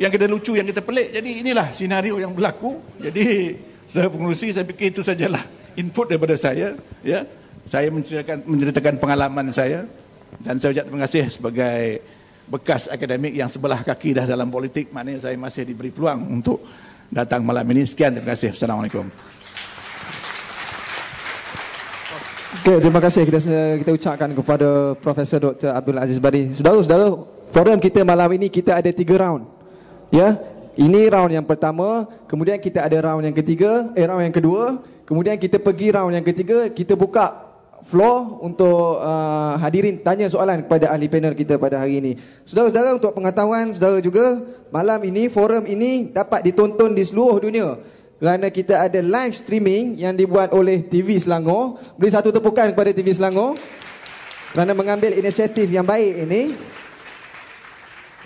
yang kita lucu, yang kita pelik. Jadi inilah senario yang berlaku. Jadi saya pengurusi, saya fikir itu sajalah input daripada saya. Ya, saya menceritakan, menceritakan pengalaman saya dan saya ucap terima kasih sebagai bekas akademik yang sebelah kaki dah dalam politik. Maknanya saya masih diberi peluang untuk datang malam ini. Sekian terima kasih. Assalamualaikum. Okay, terima kasih kita, kita ucapkan kepada Profesor Dr. Abdul Aziz Badi. Saudara-saudara, forum kita malam ini kita ada tiga round. Ya, ini round yang pertama, kemudian kita ada round yang ketiga, eh round yang kedua, kemudian kita pergi round yang ketiga, kita buka floor untuk uh, hadirin tanya soalan kepada ahli panel kita pada hari ini. Saudara-saudara untuk pengetahuan saudara juga, malam ini forum ini dapat ditonton di seluruh dunia kerana kita ada live streaming yang dibuat oleh TV Selangor. Beri satu tepukan kepada TV Selangor kerana mengambil inisiatif yang baik ini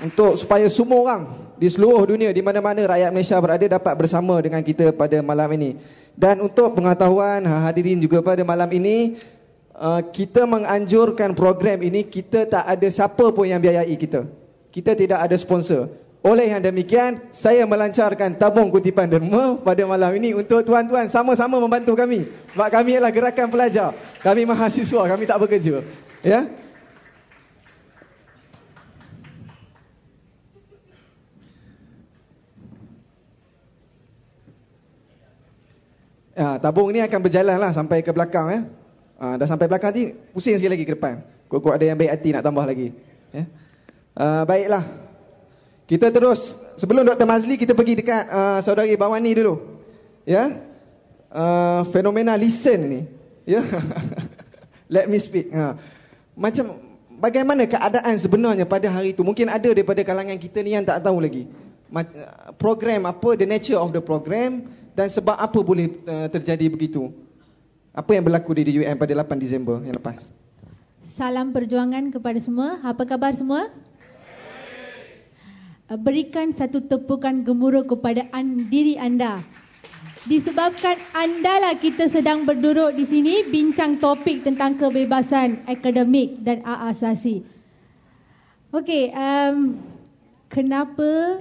untuk supaya semua orang di seluruh dunia di mana-mana rakyat Malaysia berada dapat bersama dengan kita pada malam ini. Dan untuk pengetahuan hadirin juga pada malam ini uh, kita menganjurkan program ini kita tak ada siapa pun yang biayai kita. Kita tidak ada sponsor. Oleh yang demikian, saya melancarkan tabung kutipan derma pada malam ini untuk tuan-tuan sama-sama membantu kami. Sebab kami ialah gerakan pelajar. Kami mahasiswa, kami tak bekerja. Ya. Ya, tabung ni akan berjalan lah sampai ke belakang ya. Ha, dah sampai belakang ni, pusing sikit lagi ke depan. Kuat-kuat ada yang baik hati nak tambah lagi. Ya. Uh, baiklah. Kita terus. Sebelum Dr. Mazli, kita pergi dekat uh, saudari Bawani dulu. Ya. Uh, fenomena listen ni. Ya. [laughs] Let me speak. Ha. Macam bagaimana keadaan sebenarnya pada hari itu? Mungkin ada daripada kalangan kita ni yang tak tahu lagi. Program apa, the nature of the Program dan sebab apa boleh eh, terjadi begitu? Apa yang berlaku di DUM pada 8 Disember yang lepas? Salam perjuangan kepada semua. Apa khabar semua? Eh, berikan satu tepukan gemuruh kepada an- diri anda. Disebabkan andalah kita sedang berduduk di sini bincang topik tentang kebebasan akademik dan hak asasi. Okey, um, kenapa,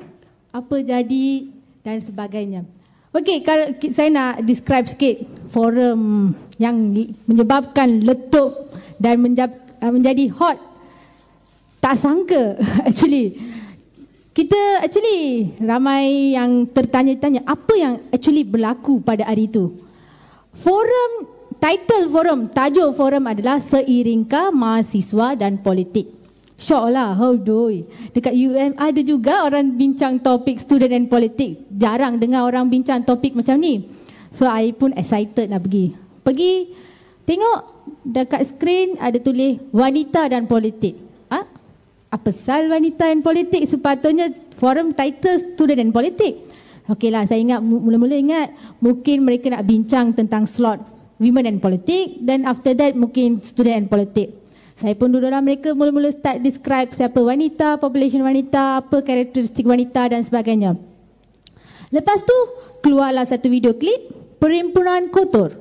apa jadi dan sebagainya. Okey, kalau saya nak describe sikit forum yang menyebabkan letup dan uh, menjadi hot. Tak sangka [laughs] actually. Kita actually ramai yang tertanya-tanya apa yang actually berlaku pada hari itu. Forum title forum, tajuk forum adalah seiringkah mahasiswa dan politik. Syok lah, how do Dekat UM ada juga orang bincang topik student and politik. Jarang dengar orang bincang topik macam ni. So, I pun excited nak lah pergi. Pergi, tengok dekat skrin ada tulis wanita dan politik. Ha? Apa sal wanita dan politik? Sepatutnya forum title student and politik. Okeylah, saya ingat, mula-mula ingat mungkin mereka nak bincang tentang slot women and politik Then after that mungkin student and politik. Saya pun duduk mereka mula-mula start describe siapa wanita, population wanita, apa karakteristik wanita dan sebagainya. Lepas tu, keluarlah satu video klip, perimpunan kotor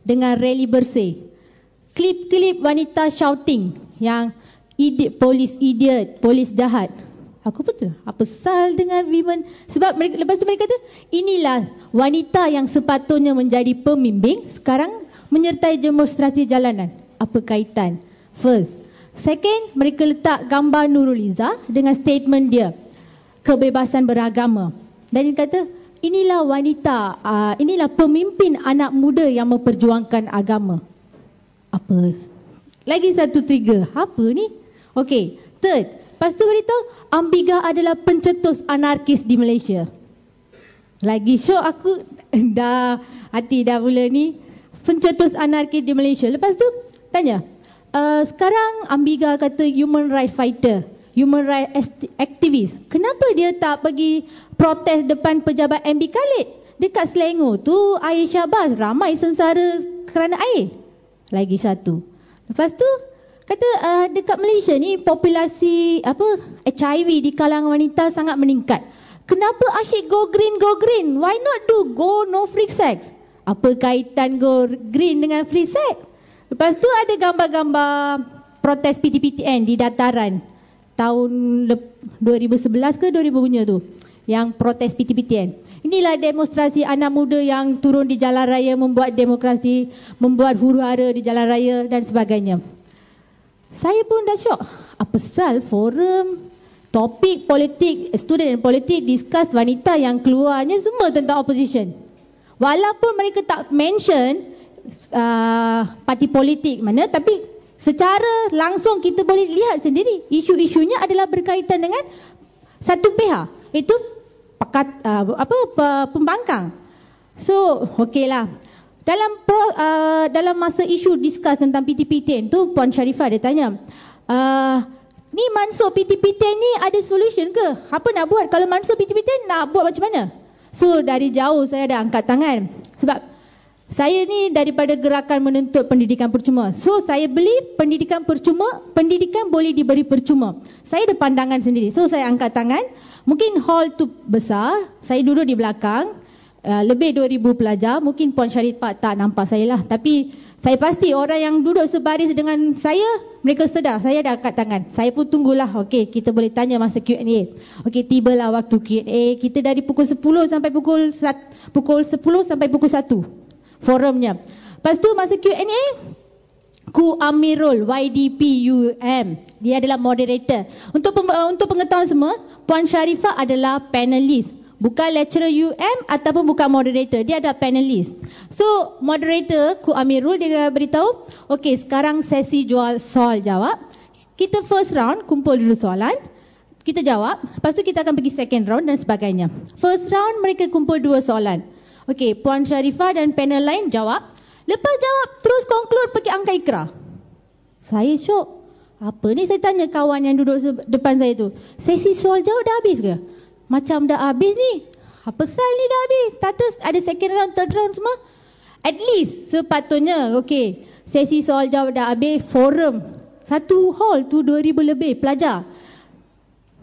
dengan rally bersih. Klip-klip wanita shouting yang idiot, polis idiot, polis jahat. Aku pun tu, apa sal dengan women? Sebab mereka, lepas tu mereka kata, inilah wanita yang sepatutnya menjadi pemimbing sekarang menyertai demonstrasi jalanan. Apa kaitan? First. Second, mereka letak gambar Nurul Iza dengan statement dia. Kebebasan beragama. Dan dia kata, inilah wanita, uh, inilah pemimpin anak muda yang memperjuangkan agama. Apa? Lagi satu trigger. Apa ni? Okay. Third. Lepas tu beritahu, Ambiga adalah pencetus anarkis di Malaysia. Lagi show aku, [laughs] dah hati dah mula ni. Pencetus anarkis di Malaysia. Lepas tu, tanya uh, sekarang Ambiga kata human rights fighter, human rights activist. Kenapa dia tak pergi protes depan pejabat MB Khalid? Dekat Selangor tu air syabas ramai sengsara kerana air. Lagi satu. Lepas tu kata uh, dekat Malaysia ni populasi apa HIV di kalangan wanita sangat meningkat. Kenapa asyik go green go green? Why not do go no free sex? Apa kaitan go green dengan free sex? Lepas tu ada gambar-gambar protes PTPTN di dataran tahun 2011 ke 2000 punya tu yang protes PTPTN. Inilah demonstrasi anak muda yang turun di jalan raya membuat demokrasi, membuat huru-hara di jalan raya dan sebagainya. Saya pun dah syok. Apa sal forum topik politik, student and politik discuss wanita yang keluarnya semua tentang opposition. Walaupun mereka tak mention uh, parti politik mana tapi secara langsung kita boleh lihat sendiri isu-isunya adalah berkaitan dengan satu pihak itu pakat uh, apa pembangkang so okeylah dalam pro, uh, dalam masa isu discuss tentang PTPTN tu puan Sharifah dia tanya uh, ni Mansur PTPTN ni ada solution ke apa nak buat kalau Mansur PTPTN nak buat macam mana so dari jauh saya dah angkat tangan sebab saya ni daripada gerakan menuntut pendidikan percuma. So saya beli pendidikan percuma, pendidikan boleh diberi percuma. Saya ada pandangan sendiri. So saya angkat tangan. Mungkin hall tu besar, saya duduk di belakang. Uh, lebih 2000 pelajar, mungkin Puan Syarifah tak nampak saya lah. Tapi saya pasti orang yang duduk sebaris dengan saya, mereka sedar. Saya dah angkat tangan. Saya pun tunggulah. Okey, kita boleh tanya masa Q&A. Okey, tibalah waktu Q&A. Kita dari pukul 10 sampai pukul 1, pukul 10 sampai pukul forumnya. Lepas tu masa Q&A, Ku Amirul YDPUM. Dia adalah moderator. Untuk eh, untuk pengetahuan semua, Puan Sharifah adalah panelis. Bukan lecturer UM ataupun bukan moderator. Dia ada panelis. So, moderator Ku Amirul dia beritahu, okey sekarang sesi jual soal jawab. Kita first round kumpul dulu soalan. Kita jawab. Lepas tu kita akan pergi second round dan sebagainya. First round mereka kumpul dua soalan. Okey, Puan Sharifah dan panel lain jawab. Lepas jawab, terus conclude pergi angka ikra. Saya syok. Apa ni saya tanya kawan yang duduk depan saya tu. Sesi soal jawab dah habis ke? Macam dah habis ni. Apa sah ni dah habis? Tata ada second round, third round semua. At least sepatutnya, okey. Sesi soal jawab dah habis, forum. Satu hall tu 2,000 lebih pelajar.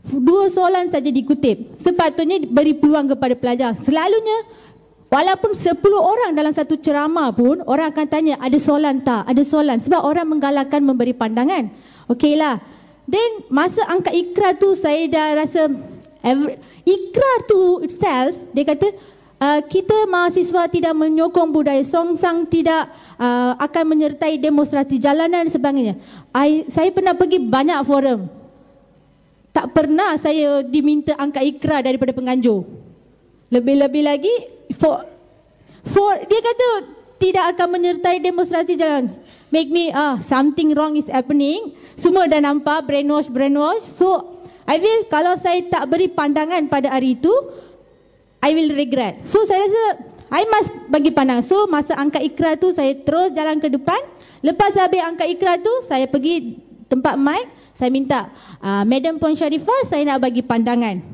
Dua soalan saja dikutip. Sepatutnya beri peluang kepada pelajar. Selalunya, Walaupun 10 orang dalam satu ceramah pun orang akan tanya ada soalan tak? Ada soalan? sebab orang menggalakkan memberi pandangan. Okey lah. Then masa angkat ikra tu saya dah rasa ikra tu itself dia kata Uh, kita mahasiswa tidak menyokong budaya songsang tidak uh, akan menyertai demonstrasi jalanan dan sebagainya. I, saya pernah pergi banyak forum. Tak pernah saya diminta angkat ikrar daripada penganjur. Lebih-lebih lagi for for dia kata tidak akan menyertai demonstrasi jalan. Make me ah uh, something wrong is happening. Semua dah nampak brainwash brainwash. So I will kalau saya tak beri pandangan pada hari itu I will regret. So saya rasa I must bagi pandang. So masa angkat ikrar tu saya terus jalan ke depan. Lepas habis angkat ikrar tu saya pergi tempat mic. Saya minta uh, Madam Puan Sharifah saya nak bagi pandangan.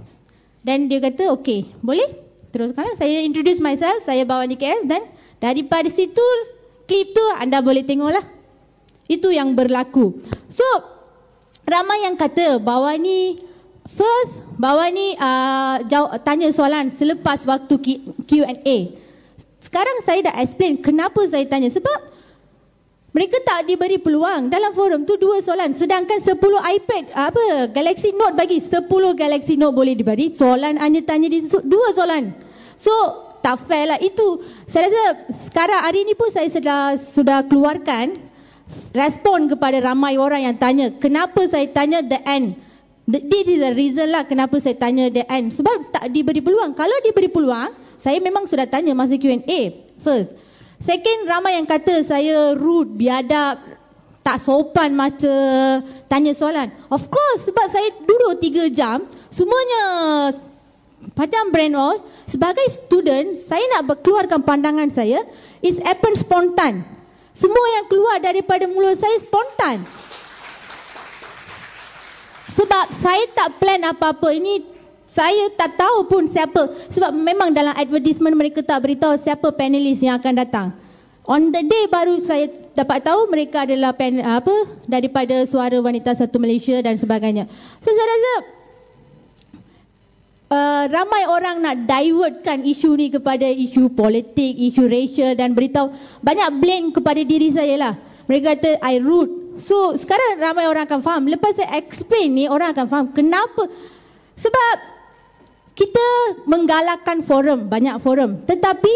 Dan dia kata okay, boleh teruskan saya introduce myself saya bawa di KL dan daripada situ klip tu anda boleh tengoklah itu yang berlaku so ramai yang kata bawa ni first bawa ni uh, tanya soalan selepas waktu Q&A sekarang saya dah explain kenapa saya tanya sebab mereka tak diberi peluang dalam forum tu dua soalan sedangkan 10 iPad apa Galaxy Note bagi 10 Galaxy Note boleh diberi soalan hanya tanya di dua soalan. So tak fair lah itu. Saya rasa sekarang hari ini pun saya sudah sudah keluarkan respon kepada ramai orang yang tanya kenapa saya tanya the end. The, this is the reason lah kenapa saya tanya the end. Sebab tak diberi peluang. Kalau diberi peluang, saya memang sudah tanya masa Q&A first. Second, ramai yang kata saya rude, biadab, tak sopan macam tanya soalan. Of course, sebab saya duduk tiga jam, semuanya macam brainwash. Sebagai student, saya nak keluarkan pandangan saya, it happen spontan. Semua yang keluar daripada mulut saya spontan. Sebab saya tak plan apa-apa. Ini saya tak tahu pun siapa sebab memang dalam advertisement mereka tak beritahu siapa panelis yang akan datang. On the day baru saya dapat tahu mereka adalah pen, apa daripada suara wanita satu Malaysia dan sebagainya. So saya rasa uh, ramai orang nak divertkan isu ni kepada isu politik, isu racial dan beritahu banyak blame kepada diri saya lah. Mereka kata I root. So sekarang ramai orang akan faham. Lepas saya explain ni orang akan faham kenapa. Sebab kita menggalakkan forum, banyak forum. Tetapi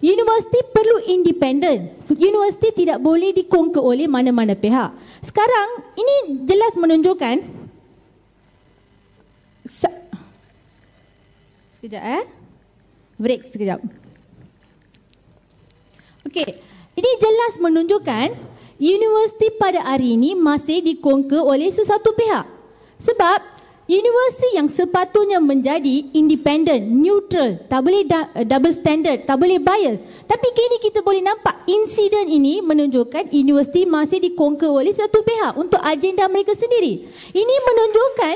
universiti perlu independen. Universiti tidak boleh dikongke oleh mana-mana pihak. Sekarang ini jelas menunjukkan Sekejap eh. Break sekejap. Okey. Ini jelas menunjukkan universiti pada hari ini masih dikongke oleh sesuatu pihak. Sebab universiti yang sepatutnya menjadi independent, neutral, tak boleh eh, double standard, tak boleh bias. Tapi kini kita boleh nampak insiden ini menunjukkan universiti masih dikongka oleh satu pihak untuk agenda mereka sendiri. Ini menunjukkan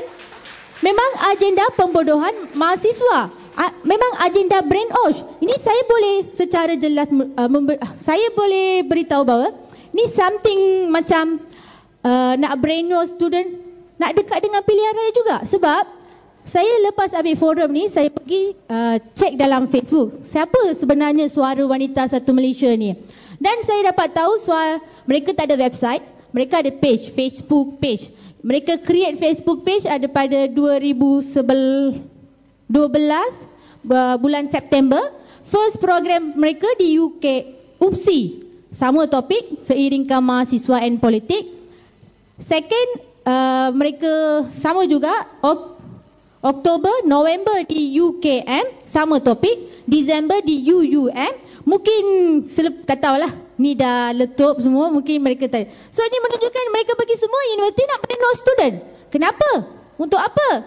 memang agenda pembodohan mahasiswa. Memang agenda brainwash. Ini saya boleh secara jelas, eh, ah, saya boleh beritahu bahawa ini something macam uh, nak brainwash student nak dekat dengan pilihan raya juga sebab saya lepas ambil forum ni saya pergi uh, cek dalam Facebook siapa sebenarnya suara wanita satu Malaysia ni dan saya dapat tahu suara mereka tak ada website mereka ada page Facebook page mereka create Facebook page ada pada 2012 uh, bulan September first program mereka di UK UPSI sama topik seiring mahasiswa politik second Eh, mereka sama juga ok, Oktober, November di UKM sama topik, Disember di UUM. Mungkin selep kata lah ni dah letup semua mungkin mereka tanya. So ini menunjukkan mereka bagi semua universiti nak pada no student. Kenapa? Untuk apa?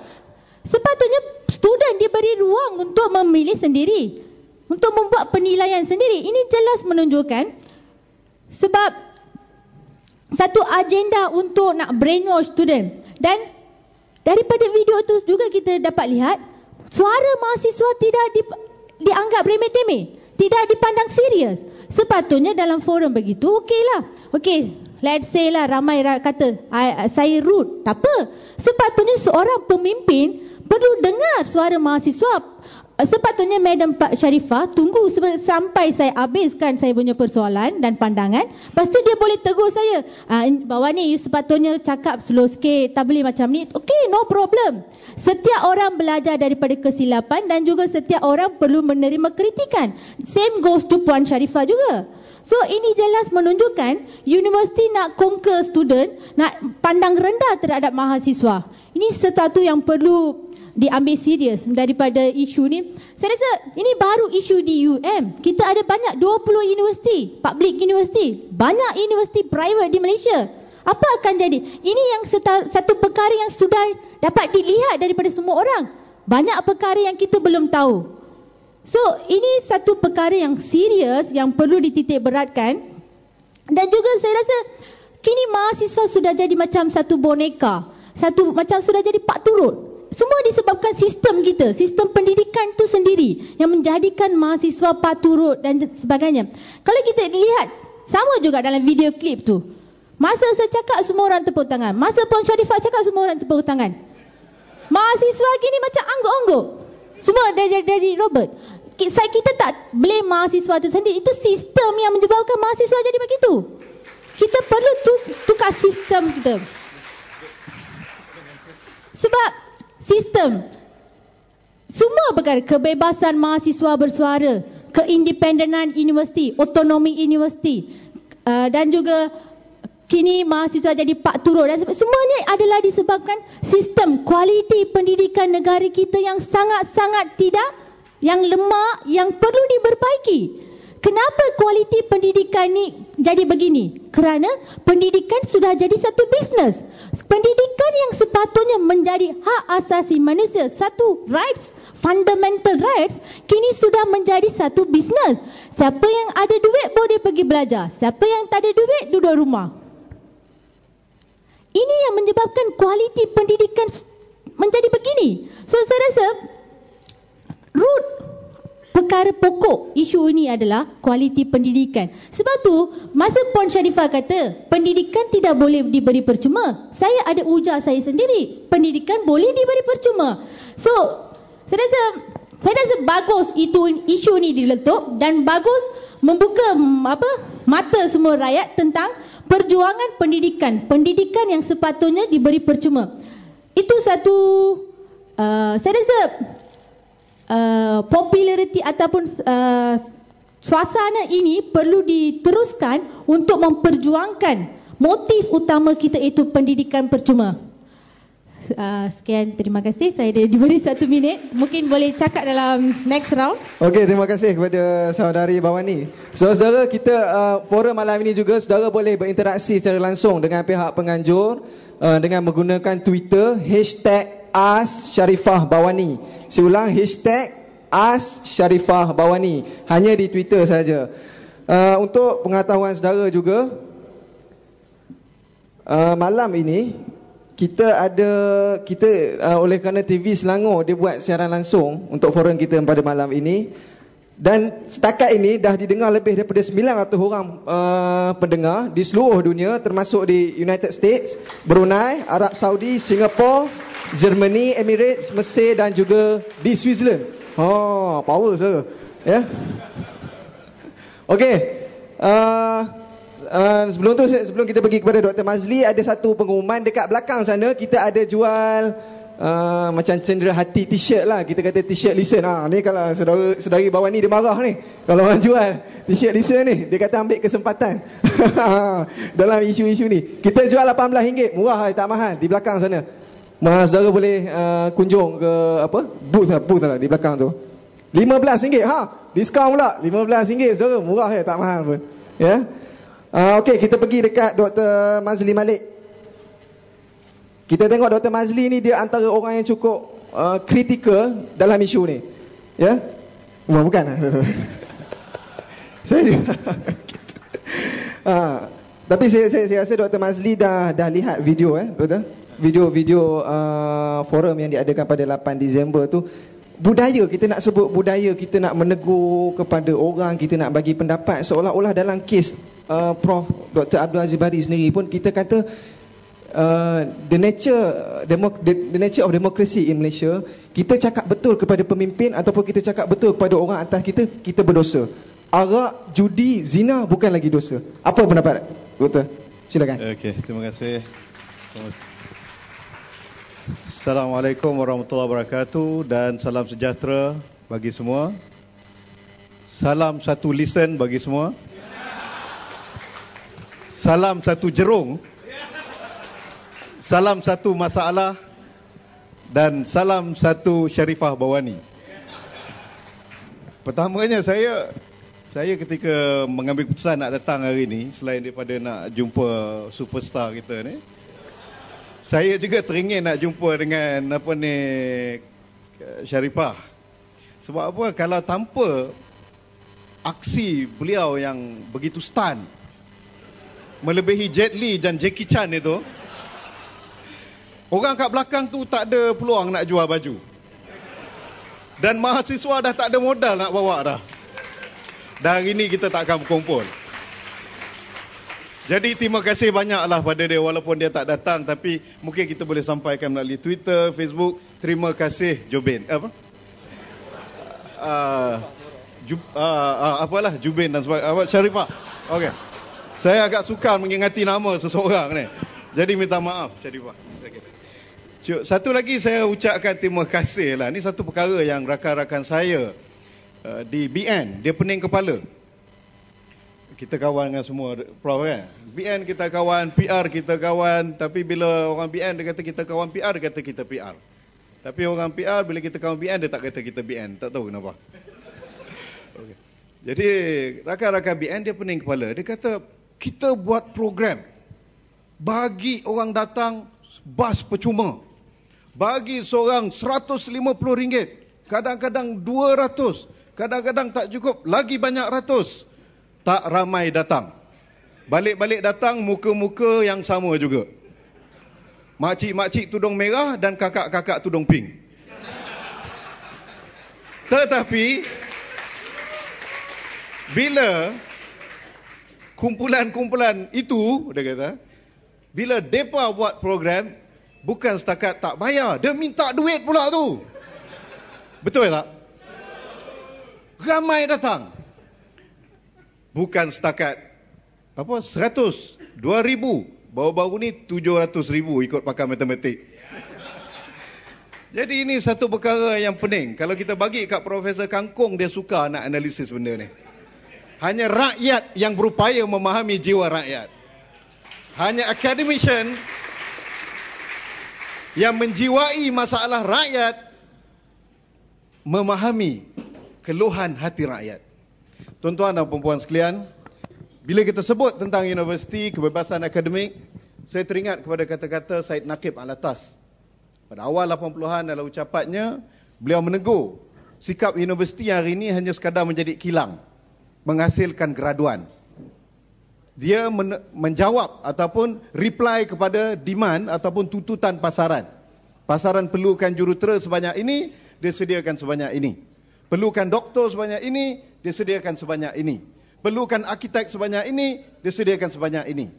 Sepatutnya student dia beri ruang untuk memilih sendiri. Untuk membuat penilaian sendiri. Ini jelas menunjukkan sebab satu agenda untuk nak brainwash student. Dan daripada video itu juga kita dapat lihat suara mahasiswa tidak di, dianggap remeh-temeh, tidak dipandang serius. Sepatutnya dalam forum begitu okeylah. Okey, let's say lah ramai kata saya rude. Tak apa. Sepatutnya seorang pemimpin perlu dengar suara mahasiswa Eh, sepatutnya Madam Pak Sharifah tunggu sampai saya habiskan saya punya persoalan dan pandangan. Lepas tu dia boleh tegur saya. Ah, bawah ni you sepatutnya cakap slow sikit, tak boleh macam ni. Okay, no problem. Setiap orang belajar daripada kesilapan dan juga setiap orang perlu menerima kritikan. Same goes to Puan Sharifah juga. So ini jelas menunjukkan universiti nak conquer student, nak pandang rendah terhadap mahasiswa. Ini satu yang perlu diambil serius daripada isu ni. Saya rasa ini baru isu di UM. Kita ada banyak 20 universiti, public universiti, banyak universiti private di Malaysia. Apa akan jadi? Ini yang setar, satu perkara yang sudah dapat dilihat daripada semua orang. Banyak perkara yang kita belum tahu. So, ini satu perkara yang serius yang perlu dititik beratkan. Dan juga saya rasa kini mahasiswa sudah jadi macam satu boneka. Satu macam sudah jadi pak turut semua disebabkan sistem kita, sistem pendidikan tu sendiri yang menjadikan mahasiswa paturut dan sebagainya. Kalau kita lihat sama juga dalam video klip tu. Masa saya cakap semua orang tepuk tangan. Masa Puan Sharifah cakap semua orang tepuk tangan. Mahasiswa gini macam angguk-angguk. Semua dari, dari, dari Robert. Saya kita tak blame mahasiswa tu sendiri. Itu sistem yang menyebabkan mahasiswa jadi begitu. Kita perlu tukar sistem kita. Sebab sistem semua perkara kebebasan mahasiswa bersuara keindependenan universiti otonomi universiti uh, dan juga kini mahasiswa jadi pak turun dan semuanya adalah disebabkan sistem kualiti pendidikan negara kita yang sangat-sangat tidak yang lemah yang perlu diperbaiki kenapa kualiti pendidikan ni jadi begini? Kerana pendidikan sudah jadi satu bisnes. Pendidikan yang sepatutnya menjadi hak asasi manusia, satu rights, fundamental rights, kini sudah menjadi satu bisnes. Siapa yang ada duit boleh pergi belajar, siapa yang tak ada duit duduk rumah. Ini yang menyebabkan kualiti pendidikan menjadi begini. So saya rasa root perkara pokok isu ini adalah kualiti pendidikan. Sebab tu masa Puan Sharifah kata pendidikan tidak boleh diberi percuma. Saya ada ujar saya sendiri. Pendidikan boleh diberi percuma. So, saya rasa, saya rasa bagus itu isu ini diletup dan bagus membuka mm, apa mata semua rakyat tentang perjuangan pendidikan. Pendidikan yang sepatutnya diberi percuma. Itu satu Uh, saya rasa Eh, populariti ataupun uh, suasana ini perlu diteruskan untuk memperjuangkan motif utama kita itu pendidikan percuma. Uh, sekian terima kasih saya dah diberi [laughs] satu minit mungkin boleh cakap dalam next round Okey, terima kasih kepada saudari Bawani saudara kita uh, forum malam ini juga saudara boleh berinteraksi secara langsung dengan pihak penganjur uh, dengan menggunakan twitter hashtag As Sharifah Bawani. Saya ulang hashtag As Sharifah Bawani. Hanya di Twitter saja. Uh, untuk pengetahuan saudara juga, uh, malam ini kita ada kita uh, oleh kerana TV Selangor dia buat siaran langsung untuk forum kita pada malam ini. Dan setakat ini dah didengar lebih daripada 900 orang uh, pendengar di seluruh dunia termasuk di United States, Brunei, Arab Saudi, Singapore, Germany, Emirates, Mesir dan juga di Switzerland. oh, power saja. Ya. Yeah. Okey. Uh, uh, sebelum tu sebelum kita pergi kepada Dr. Mazli ada satu pengumuman dekat belakang sana kita ada jual uh, macam cendera hati t-shirt lah. Kita kata t-shirt listen. Ha, ni kalau saudara, saudari bawah ni dia marah ni. Kalau orang jual t-shirt listen ni. Dia kata ambil kesempatan. [laughs] Dalam isu-isu ni. Kita jual RM18. Murah eh, tak mahal. Di belakang sana. Mahal saudara boleh uh, kunjung ke apa? Booth lah, booth lah di belakang tu. RM15. Ha? Diskaun pula. RM15 saudara. Murah eh, tak mahal pun. Ya? Yeah? Uh, okay, kita pergi dekat Dr. Mazli Malik. Kita tengok Dr. Mazli ni dia antara orang yang cukup kritikal uh, dalam isu ni. Ya? Yeah? Bukan, bukan. [laughs] saya ha. [laughs] Tapi saya, saya, saya rasa Dr. Mazli dah dah lihat video eh, betul? Video-video uh, forum yang diadakan pada 8 Disember tu budaya kita nak sebut budaya kita nak menegur kepada orang kita nak bagi pendapat seolah-olah dalam kes uh, Prof Dr Abdul Aziz Bari sendiri pun kita kata Uh, the nature the nature of democracy in Malaysia kita cakap betul kepada pemimpin ataupun kita cakap betul kepada orang atas kita kita berdosa arak judi zina bukan lagi dosa apa pendapat doktor silakan okey terima kasih Assalamualaikum warahmatullahi wabarakatuh dan salam sejahtera bagi semua. Salam satu listen bagi semua. Salam satu jerung salam satu masalah dan salam satu Syarifah Bawani. Pertamanya saya saya ketika mengambil keputusan nak datang hari ini selain daripada nak jumpa superstar kita ni saya juga teringin nak jumpa dengan apa ni Syarifah. Sebab apa kalau tanpa aksi beliau yang begitu stun melebihi Jet Li dan Jackie Chan itu Orang kat belakang tu tak ada peluang nak jual baju. Dan mahasiswa dah tak ada modal nak bawa dah. Dan hari ni kita tak akan berkumpul. Jadi terima kasih banyaklah pada dia walaupun dia tak datang tapi mungkin kita boleh sampaikan melalui Twitter, Facebook. Terima kasih Jobin. Eh, apa? Uh, Jub, uh, uh, apalah Jubin dan sebagainya. Apa? Syarifah. Okey. Saya agak sukar mengingati nama seseorang ni. Jadi minta maaf Syarifah. Okay. Cuk, satu lagi saya ucapkan terima kasih lah. Ini satu perkara yang rakan-rakan saya uh, di BN, dia pening kepala. Kita kawan dengan semua prof kan? Eh. BN kita kawan, PR kita kawan. Tapi bila orang BN dia kata kita kawan PR, dia kata kita PR. Tapi orang PR bila kita kawan BN, dia tak kata kita BN. Tak tahu kenapa. [laughs] Okay. Jadi rakan-rakan BN dia pening kepala. Dia kata kita buat program bagi orang datang bas percuma bagi seorang RM150, kadang-kadang RM200, kadang-kadang tak cukup, lagi banyak ratus. Tak ramai datang. Balik-balik datang muka-muka yang sama juga. Makcik-makcik tudung merah dan kakak-kakak tudung pink. Tetapi bila kumpulan-kumpulan itu dia kata bila depa buat program Bukan setakat tak bayar, dia minta duit pula tu. Betul tak? Ramai datang. Bukan setakat apa Seratus, dua ribu, baru-baru ni tujuh ratus ribu ikut pakar matematik. Jadi ini satu perkara yang pening. Kalau kita bagi kat Profesor Kangkung, dia suka nak analisis benda ni. Hanya rakyat yang berupaya memahami jiwa rakyat. Hanya akademisyen yang menjiwai masalah rakyat memahami keluhan hati rakyat. Tuan-tuan dan puan-puan sekalian, bila kita sebut tentang universiti, kebebasan akademik, saya teringat kepada kata-kata Said Naqib Al-Atas. Pada awal 80-an dalam ucapannya, beliau menegur sikap universiti hari ini hanya sekadar menjadi kilang, menghasilkan graduan dia men- menjawab ataupun reply kepada demand ataupun tuntutan pasaran. Pasaran perlukan jurutera sebanyak ini, dia sediakan sebanyak ini. Perlukan doktor sebanyak ini, dia sediakan sebanyak ini. Perlukan arkitek sebanyak ini, dia sediakan sebanyak ini.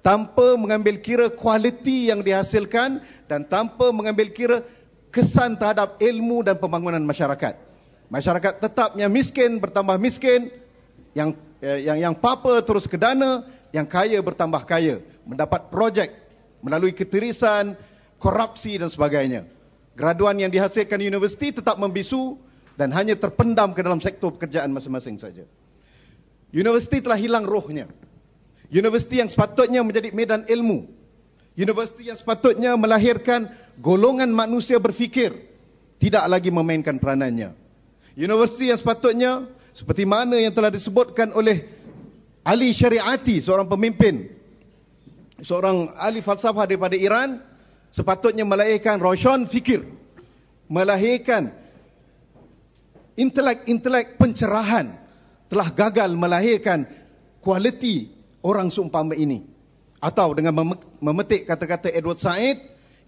Tanpa mengambil kira kualiti yang dihasilkan dan tanpa mengambil kira kesan terhadap ilmu dan pembangunan masyarakat. Masyarakat tetapnya miskin, bertambah miskin, yang Eh, yang yang papa terus ke dana, yang kaya bertambah kaya, mendapat projek melalui ketirisan, korupsi dan sebagainya. Graduan yang dihasilkan universiti tetap membisu dan hanya terpendam ke dalam sektor pekerjaan masing-masing saja. Universiti telah hilang rohnya. Universiti yang sepatutnya menjadi medan ilmu. Universiti yang sepatutnya melahirkan golongan manusia berfikir tidak lagi memainkan peranannya. Universiti yang sepatutnya seperti mana yang telah disebutkan oleh Ali Syariati seorang pemimpin seorang ahli falsafah daripada Iran sepatutnya melahirkan roshan fikir melahirkan intelek-intelek pencerahan telah gagal melahirkan kualiti orang seumpama ini atau dengan memetik kata-kata Edward Said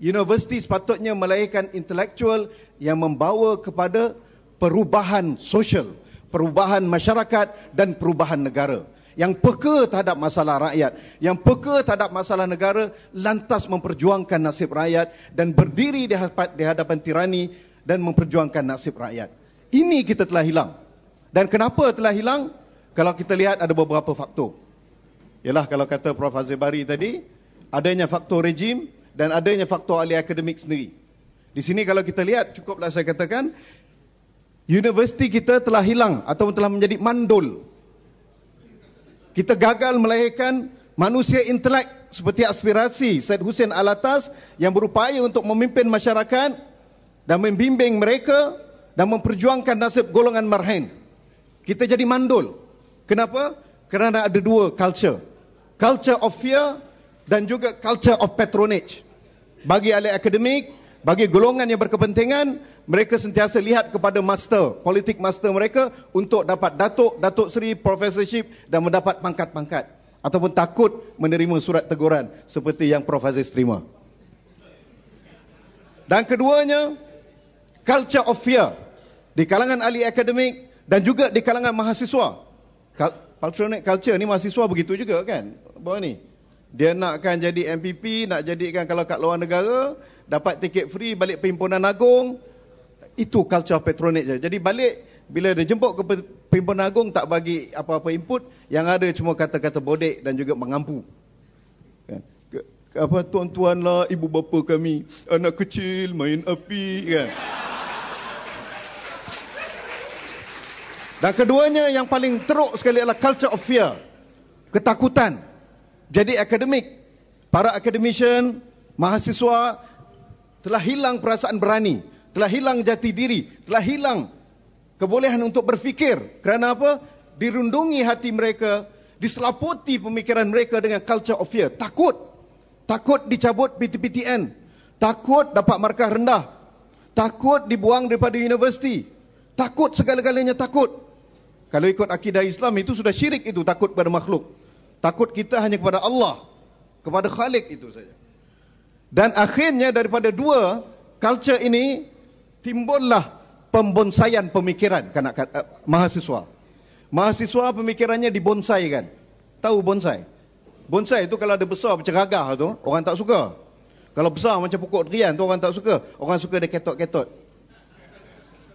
universiti sepatutnya melahirkan intelektual yang membawa kepada perubahan sosial perubahan masyarakat dan perubahan negara yang peka terhadap masalah rakyat, yang peka terhadap masalah negara, lantas memperjuangkan nasib rakyat dan berdiri di hadapan, tirani dan memperjuangkan nasib rakyat. Ini kita telah hilang. Dan kenapa telah hilang? Kalau kita lihat ada beberapa faktor. Yalah, kalau kata Prof. Azir Bari tadi, adanya faktor rejim dan adanya faktor ahli akademik sendiri. Di sini kalau kita lihat, cukuplah saya katakan, Universiti kita telah hilang atau telah menjadi mandul. Kita gagal melahirkan manusia intelek seperti aspirasi Syed Hussein Alatas yang berupaya untuk memimpin masyarakat dan membimbing mereka dan memperjuangkan nasib golongan marhain. Kita jadi mandul. Kenapa? Kerana ada dua culture. Culture of fear dan juga culture of patronage. Bagi ahli akademik, bagi golongan yang berkepentingan mereka sentiasa lihat kepada master politik master mereka untuk dapat datuk datuk seri professorship dan mendapat pangkat-pangkat ataupun takut menerima surat teguran seperti yang Prof Aziz terima. Dan keduanya culture of fear di kalangan ahli akademik dan juga di kalangan mahasiswa. Patronate culture ni mahasiswa begitu juga kan? Bawah ni. Dia nakkan jadi MPP, nak jadikan kalau kat luar negara, dapat tiket free balik perhimpunan agung. Itu culture patronage je. Jadi balik, bila dia jemput ke perhimpunan agung, tak bagi apa-apa input, yang ada cuma kata-kata bodek dan juga mengampu. Kan? Apa tuan-tuan lah, ibu bapa kami, anak kecil, main api. Kan? Dan keduanya yang paling teruk sekali adalah culture of fear. Ketakutan jadi akademik. Para akademisyen, mahasiswa telah hilang perasaan berani, telah hilang jati diri, telah hilang kebolehan untuk berfikir. Kerana apa? Dirundungi hati mereka, diselaputi pemikiran mereka dengan culture of fear. Takut. Takut dicabut PTPTN. Takut dapat markah rendah. Takut dibuang daripada universiti. Takut segala-galanya takut. Kalau ikut akidah Islam itu sudah syirik itu takut kepada makhluk. Takut kita hanya kepada Allah, kepada Khalik itu saja. Dan akhirnya daripada dua culture ini timbullah pembonsaian pemikiran kanak uh, mahasiswa. Mahasiswa pemikirannya dibonsai kan. Tahu bonsai? Bonsai itu kalau ada besar macam gagah tu, orang tak suka. Kalau besar macam pokok durian tu orang tak suka. Orang suka dia ketot-ketot.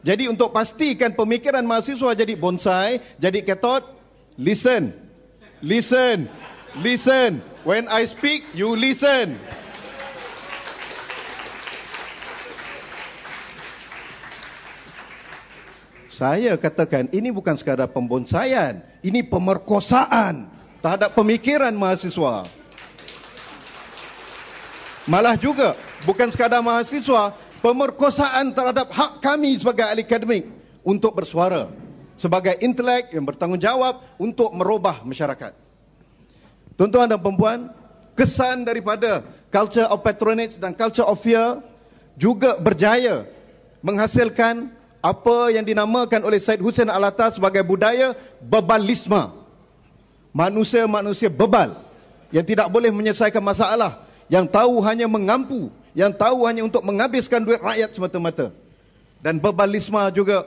Jadi untuk pastikan pemikiran mahasiswa jadi bonsai, jadi ketot, listen, Listen. Listen. When I speak, you listen. Saya katakan ini bukan sekadar pembonsaian, ini pemerkosaan terhadap pemikiran mahasiswa. Malah juga bukan sekadar mahasiswa, pemerkosaan terhadap hak kami sebagai akademik untuk bersuara sebagai intelek yang bertanggungjawab untuk merubah masyarakat. Tuan-tuan dan perempuan, kesan daripada culture of patronage dan culture of fear juga berjaya menghasilkan apa yang dinamakan oleh Said Hussein Alata sebagai budaya bebalisme. Manusia-manusia bebal yang tidak boleh menyelesaikan masalah, yang tahu hanya mengampu, yang tahu hanya untuk menghabiskan duit rakyat semata-mata. Dan bebalisme juga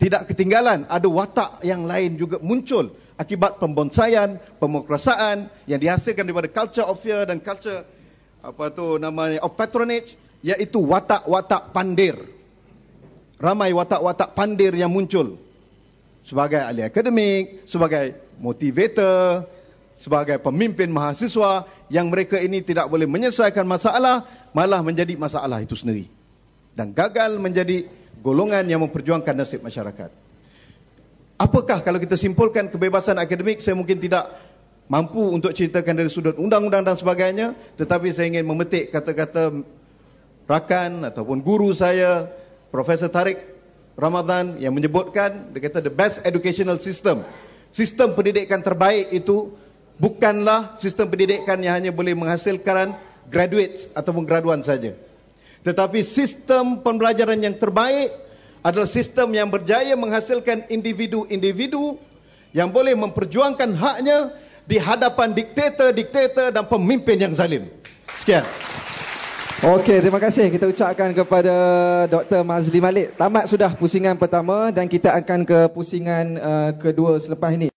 tidak ketinggalan ada watak yang lain juga muncul akibat pembonsaian, pemerkosaan yang dihasilkan daripada culture of fear dan culture apa tu namanya of patronage iaitu watak-watak pandir. Ramai watak-watak pandir yang muncul sebagai ahli akademik, sebagai motivator, sebagai pemimpin mahasiswa yang mereka ini tidak boleh menyelesaikan masalah malah menjadi masalah itu sendiri dan gagal menjadi golongan yang memperjuangkan nasib masyarakat. Apakah kalau kita simpulkan kebebasan akademik, saya mungkin tidak mampu untuk ceritakan dari sudut undang-undang dan sebagainya, tetapi saya ingin memetik kata-kata rakan ataupun guru saya, Profesor Tarik Ramadan yang menyebutkan, dia kata the best educational system. Sistem pendidikan terbaik itu bukanlah sistem pendidikan yang hanya boleh menghasilkan graduates ataupun graduan saja. Tetapi sistem pembelajaran yang terbaik adalah sistem yang berjaya menghasilkan individu-individu yang boleh memperjuangkan haknya di hadapan diktator-diktator dan pemimpin yang zalim. Sekian. Okey, terima kasih. Kita ucapkan kepada Dr. Mazli Malik. Tamat sudah pusingan pertama dan kita akan ke pusingan uh, kedua selepas ini.